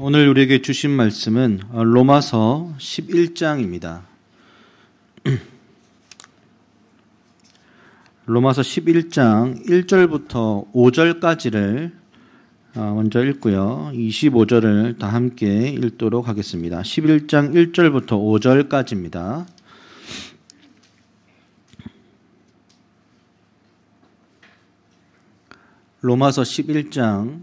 오늘 우리에게 주신 말씀은 로마서 11장입니다. 로마서 11장 1절부터 5절까지를 어, 먼저 읽고요. 25절을 다 함께 읽도록 하겠습니다. 11장 1절부터 5절까지입니다. 로마서 11장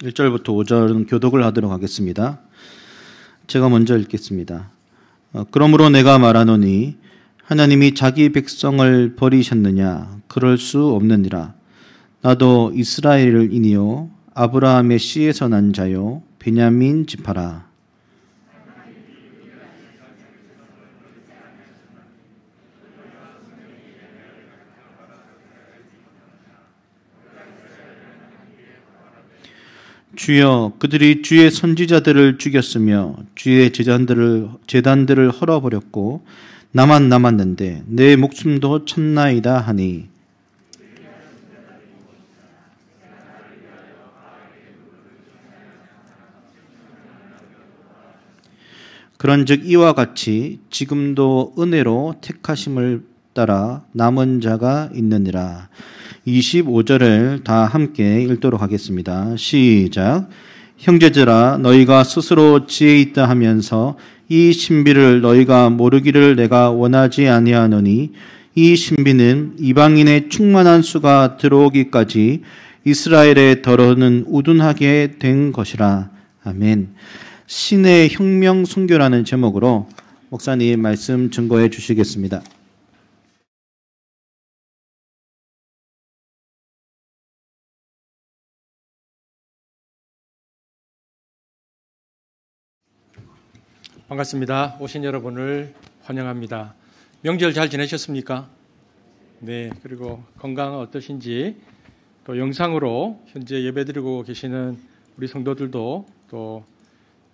1절부터 5절은 교독을 하도록 하겠습니다. 제가 먼저 읽겠습니다. 어, 그러므로 내가 말하노니 하나님이 자기 백성을 버리셨느냐 그럴 수 없느니라 나도 이스라엘인이요 아브라함의 씨에서 난 자요 베냐민 지파라 주여 그들이 주의 선지자들을 죽였으며 주의 재단들을 재단들을 헐어버렸고 나만 남았는데 내 목숨도 쳤나이다 하니 그런즉 이와 같이 지금도 은혜로 택하심을 따라 남은 자가 있느니라 25절을 다 함께 읽도록 하겠습니다. 시작. 형제들아 너희가 스스로 지혜 있다 하면서 이 신비를 너희가 모르기를 내가 원하지 아니하노니 이 신비는 이방인의 충만한 수가 들어오기까지 이스라엘의 더러는 우둔하게 된 것이라. 아멘. 신의 혁명 순교라는 제목으로 목사님 말씀 증거해 주시겠습니다. 반갑습니다. 오신 여러분을 환영합니다. 명절 잘 지내셨습니까? 네, 그리고 건강 은 어떠신지 또 영상으로 현재 예배드리고 계시는 우리 성도들도 또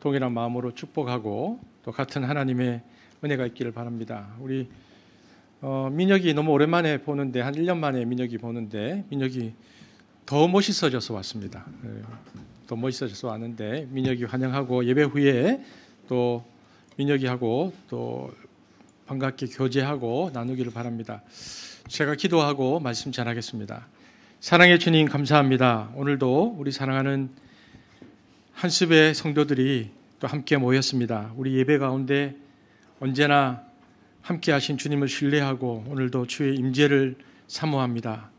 동일한 마음으로 축복하고 또 같은 하나님의 은혜가 있기를 바랍니다. 우리 어, 민혁이 너무 오랜만에 보는데 한 1년 만에 민혁이 보는데 민혁이 더 멋있어져서 왔습니다. 네, 더 멋있어져서 왔는데 민혁이 환영하고 예배 후에 또 민혁이 하고 또 반갑게 교제하고 나누기를 바랍니다. 제가 기도하고 말씀 전하겠습니다. 사랑의 주님 감사합니다. 오늘도 우리 사랑하는 한습의 성도들이 또 함께 모였습니다. 우리 예배 가운데 언제나 함께 하신 주님을 신뢰하고 오늘도 주의 임재를 사모합니다.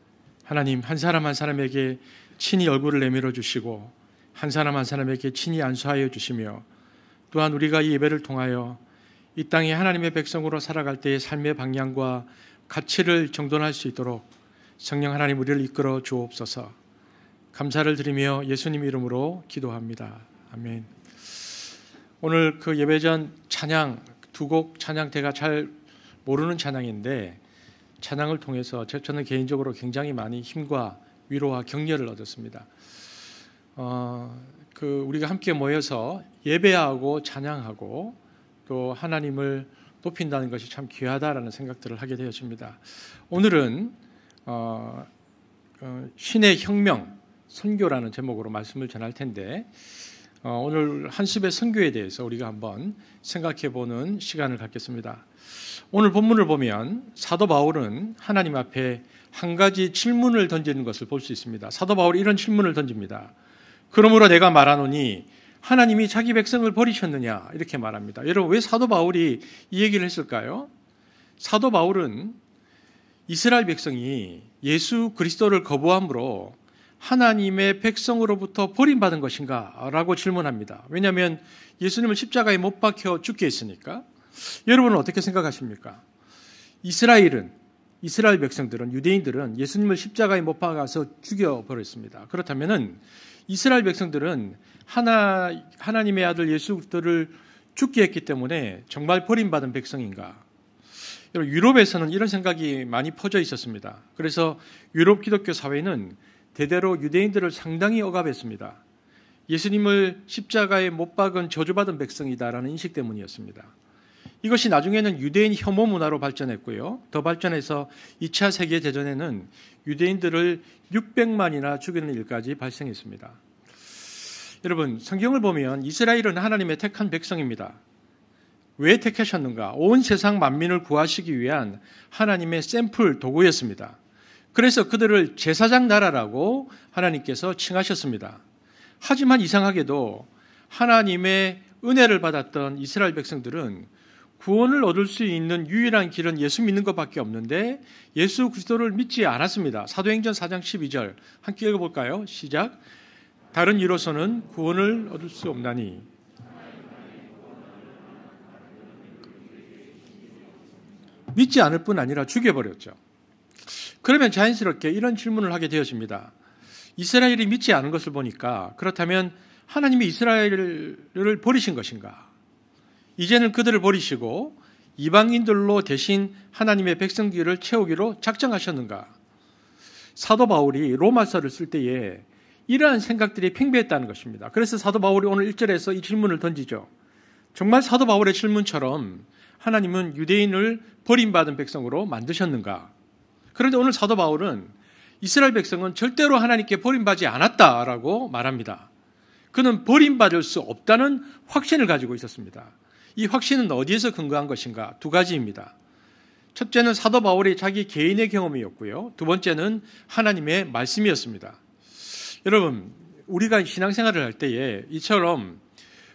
하나님 한 사람 한 사람에게 친히 얼굴을 내밀어 주시고 한 사람 한 사람에게 친히 안수하여 주시며 또한 우리가 이 예배를 통하여 이 땅에 하나님의 백성으로 살아갈 때의 삶의 방향과 가치를 정돈할 수 있도록 성령 하나님 우리를 이끌어 주옵소서. 감사를 드리며 예수님 이름으로 기도합니다. 아멘. 오늘 그 예배전 찬양 두 곡 찬양대가 잘 모르는 찬양인데 찬양을 통해서 저는 개인적으로 굉장히 많이 힘과 위로와 격려를 얻었습니다. 어, 그 우리가 함께 모여서 예배하고 찬양하고 또 하나님을 높인다는 것이 참 귀하다라는 생각들을 하게 되었습니다 오늘은 어, 어, 신의 혁명 선교라는 제목으로 말씀을 전할 텐데 어, 오늘 한습의 선교에 대해서 우리가 한번 생각해 보는 시간을 갖겠습니다. 오늘 본문을 보면 사도 바울은 하나님 앞에 한 가지 질문을 던지는 것을 볼 수 있습니다. 사도 바울이 이런 질문을 던집니다. 그러므로 내가 말하노니 하나님이 자기 백성을 버리셨느냐 이렇게 말합니다. 여러분 왜 사도 바울이 이 얘기를 했을까요? 사도 바울은 이스라엘 백성이 예수 그리스도를 거부함으로 하나님의 백성으로부터 버림받은 것인가? 라고 질문합니다. 왜냐하면 예수님을 십자가에 못 박혀 죽게 했으니까. 여러분은 어떻게 생각하십니까? 이스라엘은, 이스라엘 백성들은, 유대인들은 예수님을 십자가에 못 박아서 죽여버렸습니다. 그렇다면 이스라엘 백성들은 하나 하나님의 아들 예수 그리스도를 죽게 했기 때문에 정말 버림받은 백성인가? 여러분 유럽에서는 이런 생각이 많이 퍼져 있었습니다. 그래서 유럽 기독교 사회는 대대로 유대인들을 상당히 억압했습니다. 예수님을 십자가에 못 박은 저주받은 백성이다라는 인식 때문이었습니다. 이것이 나중에는 유대인 혐오 문화로 발전했고요. 더 발전해서 2차 세계대전에는 유대인들을 600만이나 죽이는 일까지 발생했습니다. 여러분, 성경을 보면 이스라엘은 하나님의 택한 백성입니다. 왜 택하셨는가? 온 세상 만민을 구하시기 위한 하나님의 샘플 도구였습니다. 그래서 그들을 제사장 나라라고 하나님께서 칭하셨습니다. 하지만 이상하게도 하나님의 은혜를 받았던 이스라엘 백성들은 구원을 얻을 수 있는 유일한 길은 예수 믿는 것밖에 없는데 예수 그리스도를 믿지 않았습니다. 사도행전 4장 12절 함께 읽어볼까요? 시작. 다른 이로서는 구원을 얻을 수 없나니 믿지 않을 뿐 아니라 죽여버렸죠. 그러면 자연스럽게 이런 질문을 하게 되어집니다. 이스라엘이 믿지 않은 것을 보니까 그렇다면 하나님이 이스라엘을 버리신 것인가? 이제는 그들을 버리시고 이방인들로 대신 하나님의 백성기를 채우기로 작정하셨는가? 사도 바울이 로마서를 쓸 때에 이러한 생각들이 팽배했다는 것입니다. 그래서 사도 바울이 오늘 1절에서 이 질문을 던지죠. 정말 사도 바울의 질문처럼 하나님은 유대인을 버림받은 백성으로 만드셨는가? 그런데 오늘 사도 바울은 이스라엘 백성은 절대로 하나님께 버림받지 않았다라고 말합니다. 그는 버림받을 수 없다는 확신을 가지고 있었습니다. 이 확신은 어디에서 근거한 것인가? 두 가지입니다. 첫째는 사도 바울이 자기 개인의 경험이었고요. 두 번째는 하나님의 말씀이었습니다. 여러분, 우리가 신앙생활을 할 때에 이처럼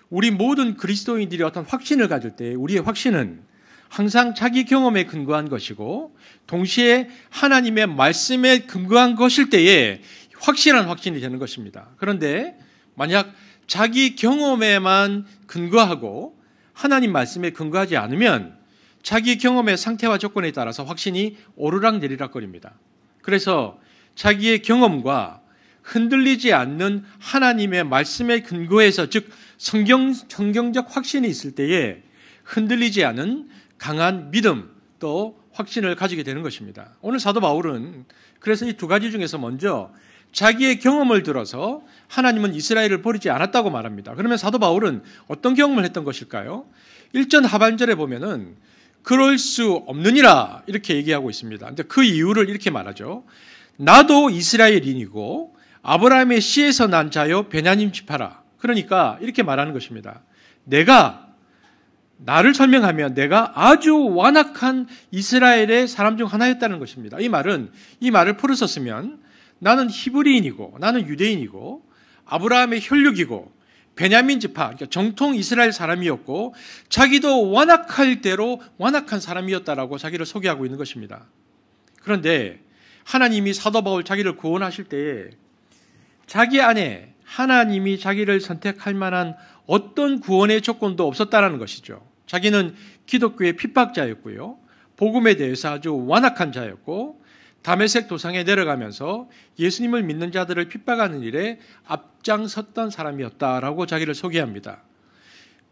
우리 모든 그리스도인들이 어떤 확신을 가질 때 우리의 확신은 항상 자기 경험에 근거한 것이고 동시에 하나님의 말씀에 근거한 것일 때에 확실한 확신이 되는 것입니다. 그런데 만약 자기 경험에만 근거하고 하나님 말씀에 근거하지 않으면 자기 경험의 상태와 조건에 따라서 확신이 오르락 내리락 거립니다. 그래서 자기의 경험과 흔들리지 않는 하나님의 말씀에 근거해서 즉 성경 성경적 확신이 있을 때에 흔들리지 않은 강한 믿음 또 확신을 가지게 되는 것입니다. 오늘 사도 바울은 그래서 이 두 가지 중에서 먼저 자기의 경험을 들어서 하나님은 이스라엘을 버리지 않았다고 말합니다. 그러면 사도 바울은 어떤 경험을 했던 것일까요? 1전 하반절에 보면은 그럴 수 없느니라 이렇게 얘기하고 있습니다. 근데 그 이유를 이렇게 말하죠. 나도 이스라엘인이고 아브라함의 씨에서 난 자요 베냐님 집하라. 그러니까 이렇게 말하는 것입니다. 내가 나를 설명하면 내가 아주 완악한 이스라엘의 사람 중 하나였다는 것입니다. 이 말은 이 말을 풀어 썼으면 나는 히브리인이고 나는 유대인이고 아브라함의 혈육이고 베냐민 지파 그러니까 정통 이스라엘 사람이었고 자기도 완악할 대로 완악한 사람이었다라고 자기를 소개하고 있는 것입니다. 그런데 하나님이 사도 바울 자기를 구원하실 때에 자기 안에 하나님이 자기를 선택할 만한 어떤 구원의 조건도 없었다라는 것이죠. 자기는 기독교의 핍박자였고요. 복음에 대해서 아주 완악한 자였고 담에색 도상에 내려가면서 예수님을 믿는 자들을 핍박하는 일에 앞장섰던 사람이었다라고 자기를 소개합니다.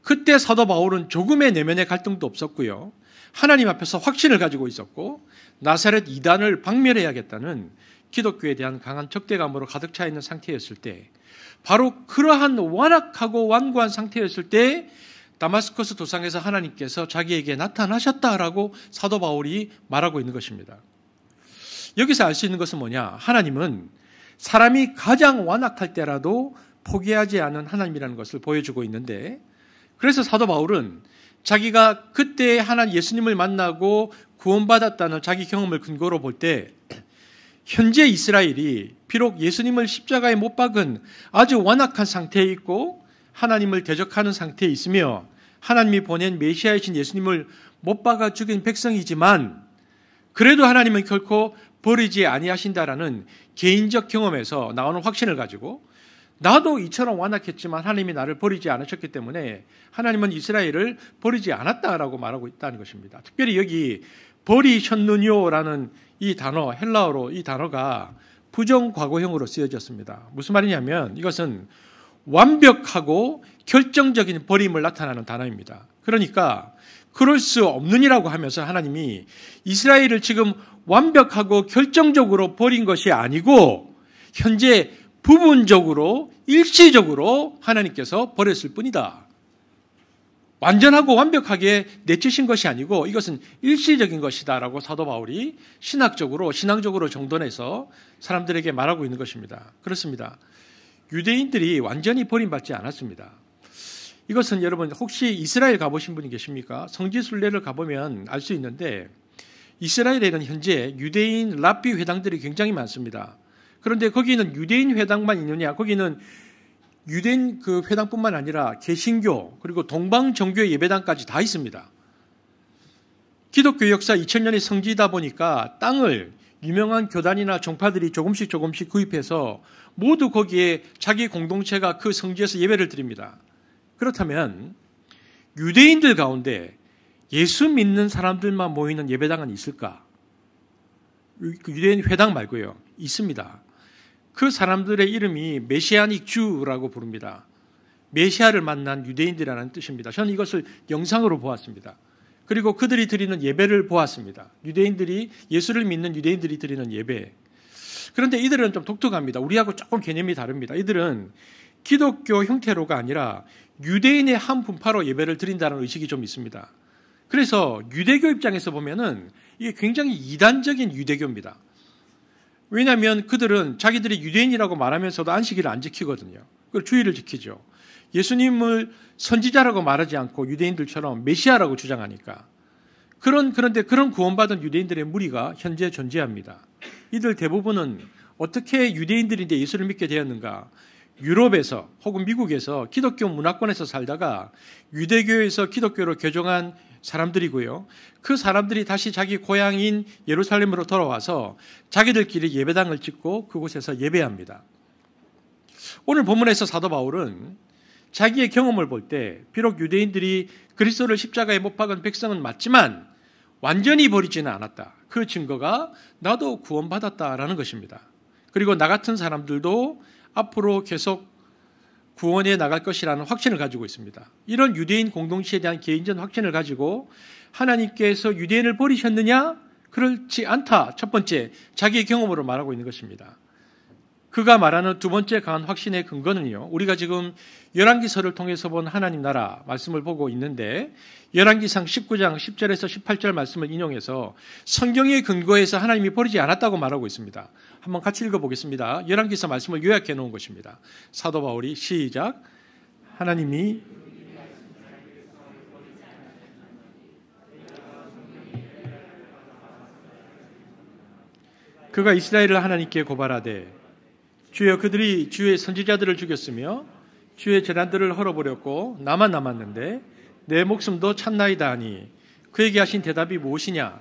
그때 사도 바울은 조금의 내면의 갈등도 없었고요. 하나님 앞에서 확신을 가지고 있었고 나사렛 이단을 박멸해야겠다는 기독교에 대한 강한 적대감으로 가득 차 있는 상태였을 때 바로 그러한 완악하고 완고한 상태였을 때 다마스커스 도상에서 하나님께서 자기에게 나타나셨다라고 사도 바울이 말하고 있는 것입니다. 여기서 알 수 있는 것은 뭐냐? 하나님은 사람이 가장 완악할 때라도 포기하지 않은 하나님이라는 것을 보여주고 있는데 그래서 사도 바울은 자기가 그때 하나님 예수님을 만나고 구원받았다는 자기 경험을 근거로 볼때 현재 이스라엘이 비록 예수님을 십자가에 못 박은 아주 완악한 상태에 있고 하나님을 대적하는 상태에 있으며 하나님이 보낸 메시아이신 예수님을 못 박아 죽인 백성이지만 그래도 하나님은 결코 버리지 아니하신다라는 개인적 경험에서 나오는 확신을 가지고 나도 이처럼 완악했지만 하나님이 나를 버리지 않으셨기 때문에 하나님은 이스라엘을 버리지 않았다라고 말하고 있다는 것입니다. 특별히 여기 버리셨느뇨라는 이 단어 헬라어로 이 단어가 부정 과거형으로 쓰여졌습니다. 무슨 말이냐면 이것은 완벽하고 결정적인 버림을 나타내는 단어입니다. 그러니까 그럴 수 없느니라고 하면서 하나님이 이스라엘을 지금 완벽하고 결정적으로 버린 것이 아니고 현재 부분적으로 일시적으로 하나님께서 버렸을 뿐이다. 완전하고 완벽하게 내치신 것이 아니고 이것은 일시적인 것이다라고 사도 바울이 신학적으로 신앙적으로 정돈해서 사람들에게 말하고 있는 것입니다. 그렇습니다. 유대인들이 완전히 버림받지 않았습니다. 이것은 여러분 혹시 이스라엘 가보신 분이 계십니까? 성지 순례를 가보면 알 수 있는데 이스라엘에는 현재 유대인 랍비 회당들이 굉장히 많습니다. 그런데 거기는 유대인 회당만 있느냐? 거기는 유대인 그 회당뿐만 아니라 개신교 그리고 동방 정교의 예배당까지 다 있습니다. 기독교 역사 2000년이 성지이다 보니까 땅을 유명한 교단이나 종파들이 조금씩 조금씩 구입해서 모두 거기에 자기 공동체가 그 성지에서 예배를 드립니다. 그렇다면 유대인들 가운데 예수 믿는 사람들만 모이는 예배당은 있을까? 그 유대인 회당 말고요. 있습니다. 그 사람들의 이름이 메시아닉 주라고 부릅니다. 메시아를 만난 유대인들이라는 뜻입니다. 저는 이것을 영상으로 보았습니다. 그리고 그들이 드리는 예배를 보았습니다. 유대인들이 예수를 믿는 유대인들이 드리는 예배. 그런데 이들은 좀 독특합니다. 우리하고 조금 개념이 다릅니다. 이들은 기독교 형태로가 아니라 유대인의 한 분파로 예배를 드린다는 의식이 좀 있습니다. 그래서 유대교 입장에서 보면은 이게 굉장히 이단적인 유대교입니다. 왜냐하면 그들은 자기들이 유대인이라고 말하면서도 안식일을 안 지키거든요. 그 주의를 지키죠. 예수님을 선지자라고 말하지 않고 유대인들처럼 메시아라고 주장하니까 그런 그런데 그런 구원받은 유대인들의 무리가 현재 존재합니다. 이들 대부분은 어떻게 유대인들이데 예수를 믿게 되었는가? 유럽에서 혹은 미국에서 기독교 문화권에서 살다가 유대교에서 기독교로 개종한 사람들이고요. 그 사람들이 다시 자기 고향인 예루살렘으로 돌아와서 자기들끼리 예배당을 짓고 그곳에서 예배합니다. 오늘 본문에서 사도 바울은 자기의 경험을 볼 때 비록 유대인들이 그리스도를 십자가에 못 박은 백성은 맞지만 완전히 버리지는 않았다. 그 증거가 나도 구원받았다라는 것입니다. 그리고 나 같은 사람들도 앞으로 계속 구원해 나갈 것이라는 확신을 가지고 있습니다. 이런 유대인 공동체에 대한 개인전 확신을 가지고 하나님께서 유대인을 버리셨느냐? 그렇지 않다. 첫 번째, 자기의 경험으로 말하고 있는 것입니다. 그가 말하는 두 번째 강한 확신의 근거는요. 우리가 지금 열왕기서를 통해서 본 하나님 나라 말씀을 보고 있는데 열왕기상 19장 10절에서 18절 말씀을 인용해서 성경의 근거에서 하나님이 버리지 않았다고 말하고 있습니다. 한번 같이 읽어 보겠습니다. 열왕기서 말씀을 요약해 놓은 것입니다. 사도 바울이 시작 하나님이 그가 이스라엘을 하나님께 고발하되 주여 그들이 주의 선지자들을 죽였으며 주의 재단들을 헐어버렸고 나만 남았는데 내 목숨도 찾나이다 하니 그에게 하신 대답이 무엇이냐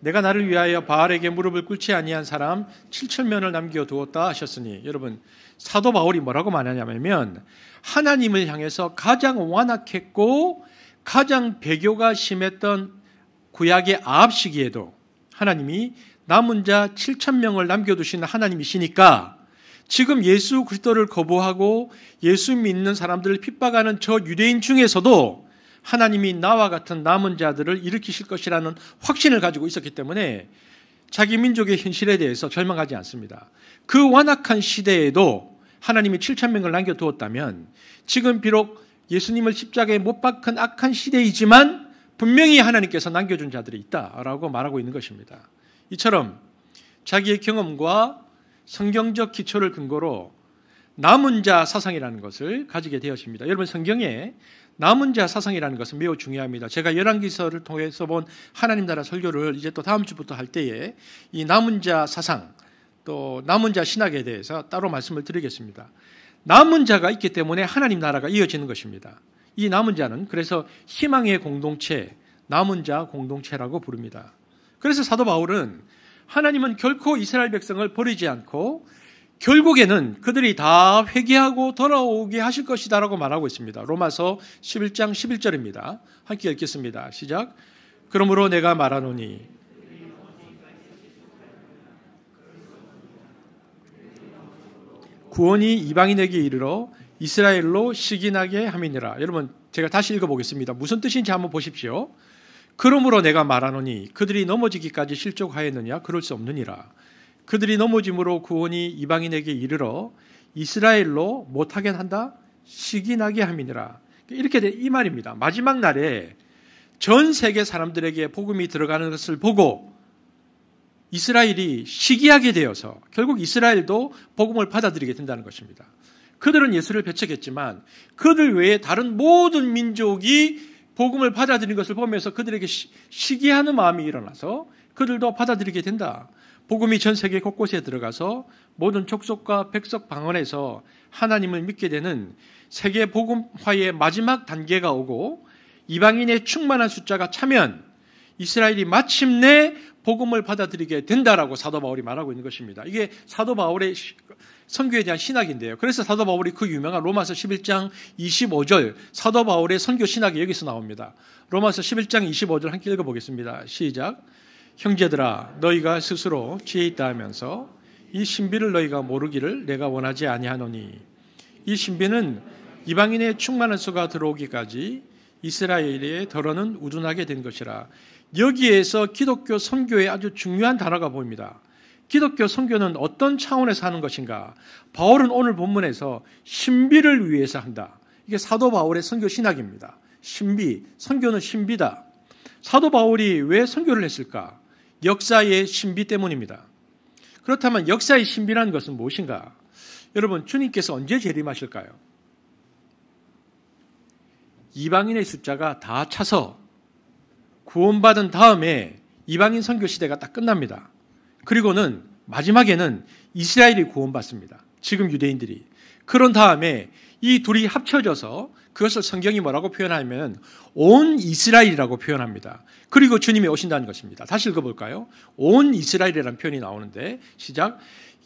내가 나를 위하여 바알에게 무릎을 꿇지 아니한 사람 7천면을 남겨 두었다 하셨으니 여러분 사도 바울이 뭐라고 말하냐면 하나님을 향해서 가장 완악했고 가장 배교가 심했던 구약의 아합 시기에도 하나님이 남은 자 7천 명을 남겨두신 하나님이시니까 지금 예수 그리스도를 거부하고 예수 믿는 사람들을 핍박하는 저 유대인 중에서도 하나님이 나와 같은 남은 자들을 일으키실 것이라는 확신을 가지고 있었기 때문에 자기 민족의 현실에 대해서 절망하지 않습니다. 그 완악한 시대에도 하나님이 7천 명을 남겨두었다면 지금 비록 예수님을 십자가에 못 박은 악한 시대이지만 분명히 하나님께서 남겨준 자들이 있다라고 말하고 있는 것입니다. 이처럼 자기의 경험과 성경적 기초를 근거로 남은 자 사상이라는 것을 가지게 되었습니다. 여러분 성경에 남은 자 사상이라는 것은 매우 중요합니다. 제가 열왕기서를 통해서 본 하나님 나라 설교를 이제 또 다음 주부터 할 때에 이 남은 자 사상 또 남은 자 신학에 대해서 따로 말씀을 드리겠습니다. 남은 자가 있기 때문에 하나님 나라가 이어지는 것입니다. 이 남은 자는 그래서 희망의 공동체, 남은 자 공동체라고 부릅니다. 그래서 사도 바울은 하나님은 결코 이스라엘 백성을 버리지 않고 결국에는 그들이 다 회개하고 돌아오게 하실 것이다라고 말하고 있습니다. 로마서 11장 11절입니다. 함께 읽겠습니다. 시작. 그러므로 내가 말하노니 구원이 이방인에게 이르러 이스라엘로 시기나게 함이니라. 여러분 제가 다시 읽어보겠습니다. 무슨 뜻인지 한번 보십시오. 그러므로 내가 말하노니 그들이 넘어지기까지 실족하였느냐 그럴 수 없느니라 그들이 넘어짐으로 구원이 이방인에게 이르러 이스라엘로 못하게 한다 시기 나게 함이니라 이렇게 된 이 말입니다 마지막 날에 전 세계 사람들에게 복음이 들어가는 것을 보고 이스라엘이 시기하게 되어서 결국 이스라엘도 복음을 받아들이게 된다는 것입니다. 그들은 예수를 배척했지만 그들 외에 다른 모든 민족이 복음을 받아들인 것을 보면서 그들에게 시기하는 마음이 일어나서 그들도 받아들이게 된다. 복음이 전 세계 곳곳에 들어가서 모든 족속과 백석 방언에서 하나님을 믿게 되는 세계 복음화의 마지막 단계가 오고 이방인의 충만한 숫자가 차면 이스라엘이 마침내 복음을 받아들이게 된다라고 사도 바울이 말하고 있는 것입니다. 이게 사도 바울의 선교에 대한 신학인데요. 그래서 사도 바울이 그 유명한 로마서 11장 25절 사도 바울의 선교 신학이 여기서 나옵니다. 로마서 11장 25절 함께 읽어 보겠습니다. 시작. 형제들아 너희가 스스로 지혜 있다 하면서 이 신비를 너희가 모르기를 내가 원하지 아니하노니 이 신비는 이방인의 충만한 수가 들어오기까지 이스라엘의덜어는 우둔하게 된 것이라 여기에서 기독교 선교의 아주 중요한 단어가 보입니다. 기독교 선교는 어떤 차원에서 하는 것인가? 바울은 오늘 본문에서 신비를 위해서 한다. 이게 사도 바울의 선교 신학입니다. 신비, 선교는 신비다. 사도 바울이 왜 선교를 했을까? 역사의 신비 때문입니다. 그렇다면 역사의 신비라는 것은 무엇인가? 여러분, 주님께서 언제 재림하실까요? 이방인의 숫자가 다 차서 구원받은 다음에 이방인 선교 시대가 딱 끝납니다. 그리고는 마지막에는 이스라엘이 구원받습니다. 지금 유대인들이. 그런 다음에 이 둘이 합쳐져서 그것을 성경이 뭐라고 표현하면 온 이스라엘이라고 표현합니다. 그리고 주님이 오신다는 것입니다. 다시 읽어볼까요? 온 이스라엘이라는 표현이 나오는데 시작.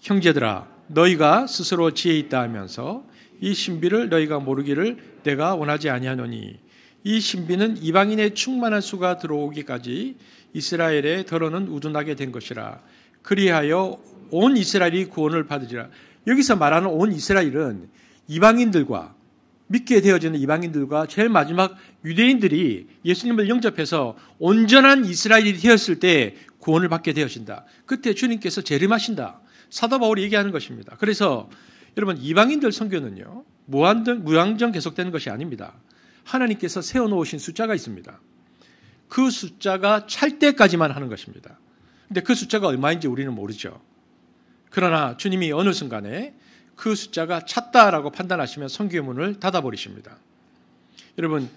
형제들아, 너희가 스스로 지혜 있다 하면서 이 신비를 너희가 모르기를 내가 원하지 아니하노니 이 신비는 이방인의 충만한 수가 들어오기까지 이스라엘에 더러는 우둔하게 된 것이라 그리하여 온 이스라엘이 구원을 받으리라. 여기서 말하는 온 이스라엘은 이방인들과 믿게 되어지는 이방인들과 제일 마지막 유대인들이 예수님을 영접해서 온전한 이스라엘이 되었을 때 구원을 받게 되어진다. 그때 주님께서 재림하신다. 사도 바울이 얘기하는 것입니다. 그래서 여러분 이방인들 선교는요 무한정 무한정 계속되는 것이 아닙니다. 하나님께서 세워놓으신 숫자가 있습니다. 그 숫자가 찰 때까지만 하는 것입니다. 근데 그 숫자가 얼마인지 우리는 모르죠. 그러나 주님이 어느 순간에 그 숫자가 찼다라고 판단하시면 성교의 문을 닫아버리십니다. 여러분,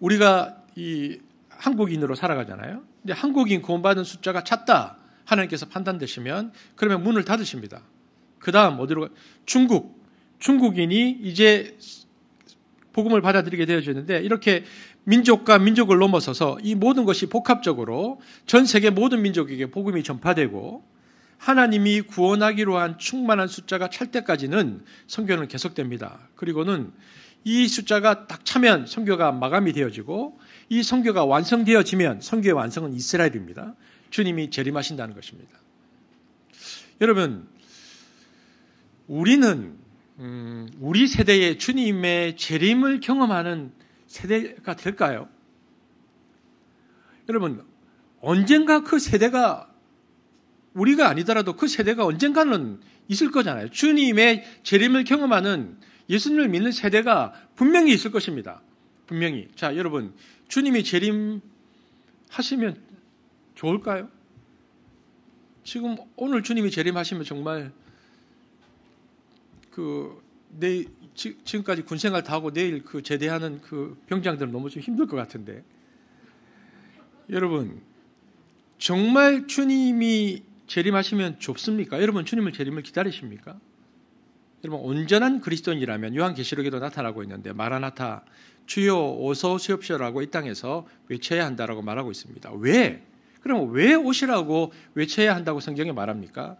우리가 이 한국인으로 살아가잖아요. 근데 한국인 구원받은 숫자가 찼다 하나님께서 판단되시면 그러면 문을 닫으십니다. 그 다음 어디로 가? 중국 중국인이 이제 복음을 받아들이게 되어지는데 이렇게 민족과 민족을 넘어서서 이 모든 것이 복합적으로 전 세계 모든 민족에게 복음이 전파되고 하나님이 구원하기로 한 충만한 숫자가 찰 때까지는 선교는 계속됩니다. 그리고는 이 숫자가 딱 차면 선교가 마감이 되어지고 이 선교가 완성되어지면 선교의 완성은 이스라엘입니다. 주님이 재림하신다는 것입니다. 여러분 우리는 음, 우리 세대의 주님의 재림을 경험하는 세대가 될까요? 여러분, 언젠가 그 세대가 우리가 아니더라도 그 세대가 언젠가는 있을 거잖아요. 주님의 재림을 경험하는 예수님을 믿는 세대가 분명히 있을 것입니다. 분명히. 자, 여러분, 주님이 재림 하시면 좋을까요? 지금 오늘 주님이 재림하시면 정말 그 내일 지, 지금까지 군 생활 다 하고 내일 그 제대하는 그 병장들 너무 좀 힘들 것 같은데 여러분 정말 주님이 재림하시면 좁습니까? 여러분 주님을 재림을 기다리십니까? 여러분 온전한 그리스도인이라면 요한계시록에도 나타나고 있는데 마라나타 주여 오소 오시옵시오라고 이 땅에서 외쳐야 한다라고 말하고 있습니다. 왜? 그럼 왜 오시라고 외쳐야 한다고 성경에 말합니까?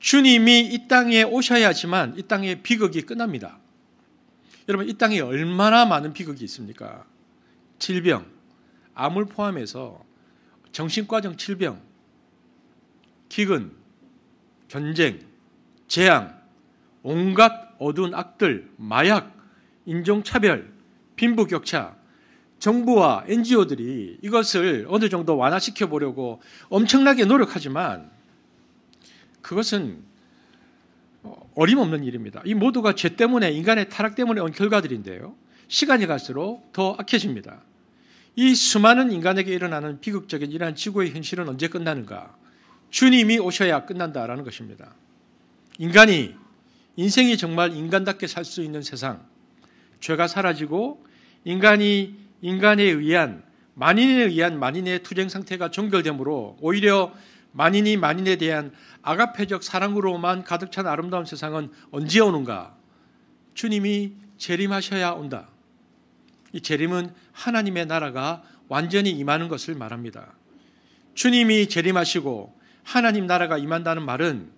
주님이 이 땅에 오셔야지만 이 땅의 비극이 끝납니다. 여러분 이 땅에 얼마나 많은 비극이 있습니까? 질병, 암을 포함해서 정신과정 질병, 기근, 전쟁, 재앙, 온갖 어두운 악들, 마약, 인종차별, 빈부격차, 정부와 NGO들이 이것을 어느 정도 완화시켜 보려고 엄청나게 노력하지만 그것은 어, 어림없는 일입니다. 이 모두가 죄 때문에 인간의 타락 때문에 온 결과들인데요. 시간이 갈수록 더 악해집니다. 이 수많은 인간에게 일어나는 비극적인 이러한 지구의 현실은 언제 끝나는가? 주님이 오셔야 끝난다라는 것입니다. 인간이 인생이 정말 인간답게 살 수 있는 세상, 죄가 사라지고 인간이 인간에 의한 만인에 의한 만인의 투쟁 상태가 종결되므로 오히려 만인이 만인에 대한 아가페적 사랑으로만 가득 찬 아름다운 세상은 언제 오는가? 주님이 재림하셔야 온다. 이 재림은 하나님의 나라가 완전히 임하는 것을 말합니다. 주님이 재림하시고 하나님 나라가 임한다는 말은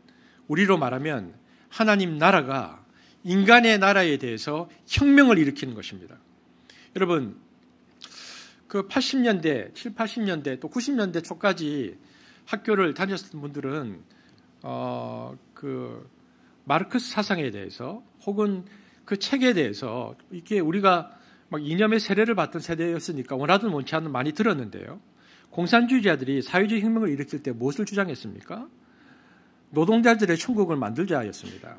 우리로 말하면 하나님 나라가 인간의 나라에 대해서 혁명을 일으키는 것입니다. 여러분, 그 80년대, 7, 80년대 또 90년대 초까지 학교를 다녔던 분들은 어, 그 마르크스 사상에 대해서 혹은 그 책에 대해서 이게 우리가 막 이념의 세례를 받던 세대였으니까 원하든 원치 않든 많이 들었는데요. 공산주의자들이 사회주의 혁명을 일으킬 때 무엇을 주장했습니까? 노동자들의 천국을 만들자였습니다.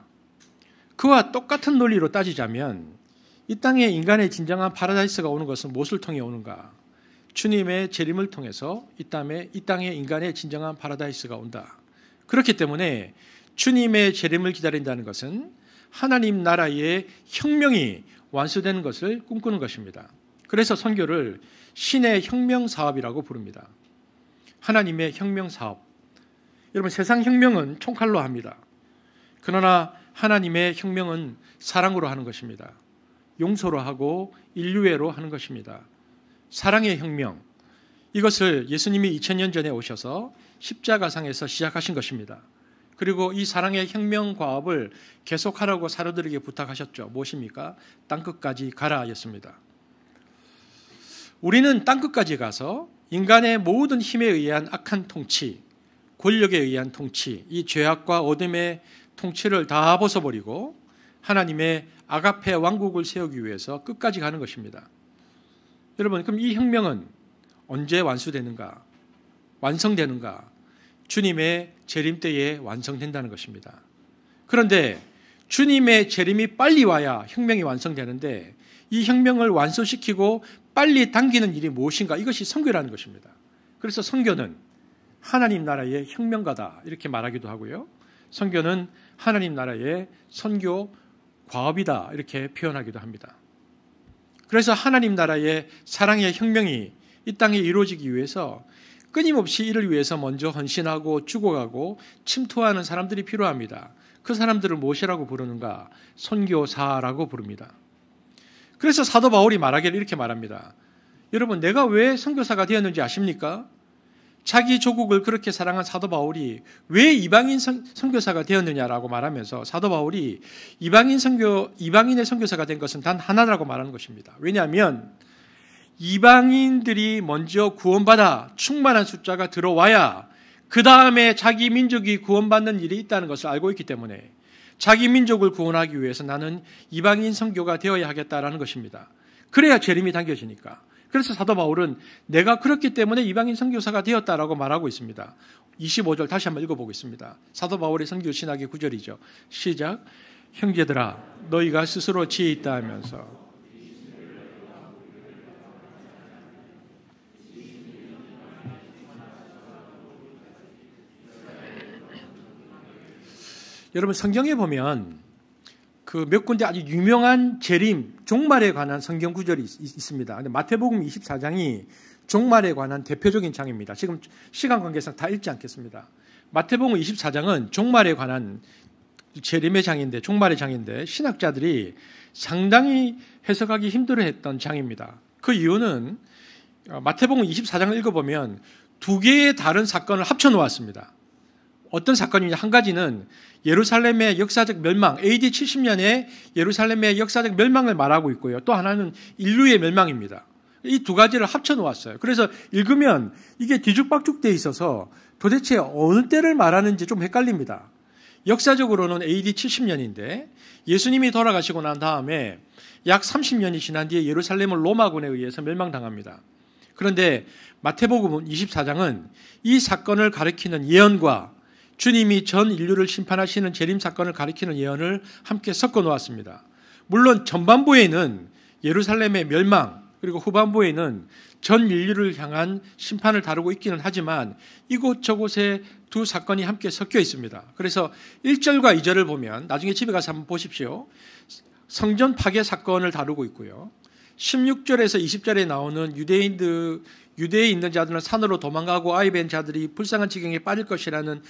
그와 똑같은 논리로 따지자면 이 땅에 인간의 진정한 파라다이스가 오는 것은 무엇을 통해 오는가? 주님의 재림을 통해서 이 땅에 이 땅에 인간의 진정한 파라다이스가 온다. 그렇기 때문에 주님의 재림을 기다린다는 것은 하나님 나라의 혁명이 완수되는 것을 꿈꾸는 것입니다. 그래서 선교를 신의 혁명 사업이라고 부릅니다. 하나님의 혁명 사업. 여러분 세상 혁명은 총칼로 합니다. 그러나 하나님의 혁명은 사랑으로 하는 것입니다. 용서로 하고 인류애로 하는 것입니다. 사랑의 혁명 이것을 예수님이 2000년 전에 오셔서 십자가상에서 시작하신 것입니다. 그리고 이 사랑의 혁명 과업을 계속하라고 사도들에게 부탁하셨죠. 무엇입니까? 땅끝까지 가라였습니다. 우리는 땅끝까지 가서 인간의 모든 힘에 의한 악한 통치, 권력에 의한 통치, 이 죄악과 어둠의 통치를 다 벗어버리고 하나님의 아가페 왕국을 세우기 위해서 끝까지 가는 것입니다. 여러분, 그럼 이 혁명은 언제 완수되는가? 완성되는가? 주님의 재림 때에 완성된다는 것입니다. 그런데 주님의 재림이 빨리 와야 혁명이 완성되는데 이 혁명을 완성시키고 빨리 당기는 일이 무엇인가? 이것이 성교라는 것입니다. 그래서 성교는 하나님 나라의 혁명가다 이렇게 말하기도 하고요. 성교는 하나님 나라의 선교 과업이다 이렇게 표현하기도 합니다. 그래서 하나님 나라의 사랑의 혁명이 이 땅에 이루어지기 위해서 끊임없이 이를 위해서 먼저 헌신하고 죽어가고 침투하는 사람들이 필요합니다. 그 사람들을 무엇이라고 부르는가? 선교사라고 부릅니다. 그래서 사도 바울이 말하기를 이렇게 말합니다. 여러분, 내가 왜 선교사가 되었는지 아십니까? 자기 조국을 그렇게 사랑한 사도 바울이 왜 이방인 선교사가 되었느냐라고 말하면서 사도 바울이 이방인 선교 이방인의 선교사가 된 것은 단 하나라고 말하는 것입니다. 왜냐하면 이방인들이 먼저 구원받아 충만한 숫자가 들어와야 그 다음에 자기 민족이 구원받는 일이 있다는 것을 알고 있기 때문에 자기 민족을 구원하기 위해서 나는 이방인 선교가 되어야 하겠다라는 것입니다. 그래야 재림이 당겨지니까. 그래서 사도 바울은 내가 그렇기 때문에 이방인 선교사가 되었다라고 말하고 있습니다. 25절 다시 한번 읽어보겠습니다. 사도 바울의 선교 신학의 구절이죠. 시작. 형제들아 너희가 스스로 지혜 있다 하면서 여러분 성경에 보면 그몇 군데 아주 유명한 재림, 종말에 관한 성경 구절이 있, 있습니다. 근데 마태복음 24장이 종말에 관한 대표적인 장입니다. 지금 시간 관계상 다 읽지 않겠습니다. 마태복음 24장은 종말에 관한 재림의 장인데 종말의 장인데 신학자들이 상당히 해석하기 힘들어했던 장입니다. 그 이유는 마태복음 24장을 읽어보면 두 개의 다른 사건을 합쳐 놓았습니다. 어떤 사건이냐 한 가지는 예루살렘의 역사적 멸망 AD 70년에 예루살렘의 역사적 멸망을 말하고 있고요. 또 하나는 인류의 멸망입니다. 이 두 가지를 합쳐 놓았어요. 그래서 읽으면 이게 뒤죽박죽 돼 있어서 도대체 어느 때를 말하는지 좀 헷갈립니다. 역사적으로는 AD 70년인데 예수님이 돌아가시고 난 다음에 약 30년이 지난 뒤에 예루살렘을 로마군에 의해서 멸망당합니다. 그런데 마태복음 24장은 이 사건을 가리키는 예언과 주님이 전 인류를 심판하시는 재림 사건을 가리키는 예언을 함께 섞어 놓았습니다. 물론 전반부에는 예루살렘의 멸망 그리고 후반부에는 전 인류를 향한 심판을 다루고 있기는 하지만 이곳저곳에 두 사건이 함께 섞여 있습니다. 그래서 1절과 2절을 보면 나중에 집에 가서 한번 보십시오. 성전 파괴 사건을 다루고 있고요. 16절에서 20절에 나오는 유대인들 유대에 있는 자들은 산으로 도망가고 아이벤 자들이 불쌍한 지경에 빠질 것이라는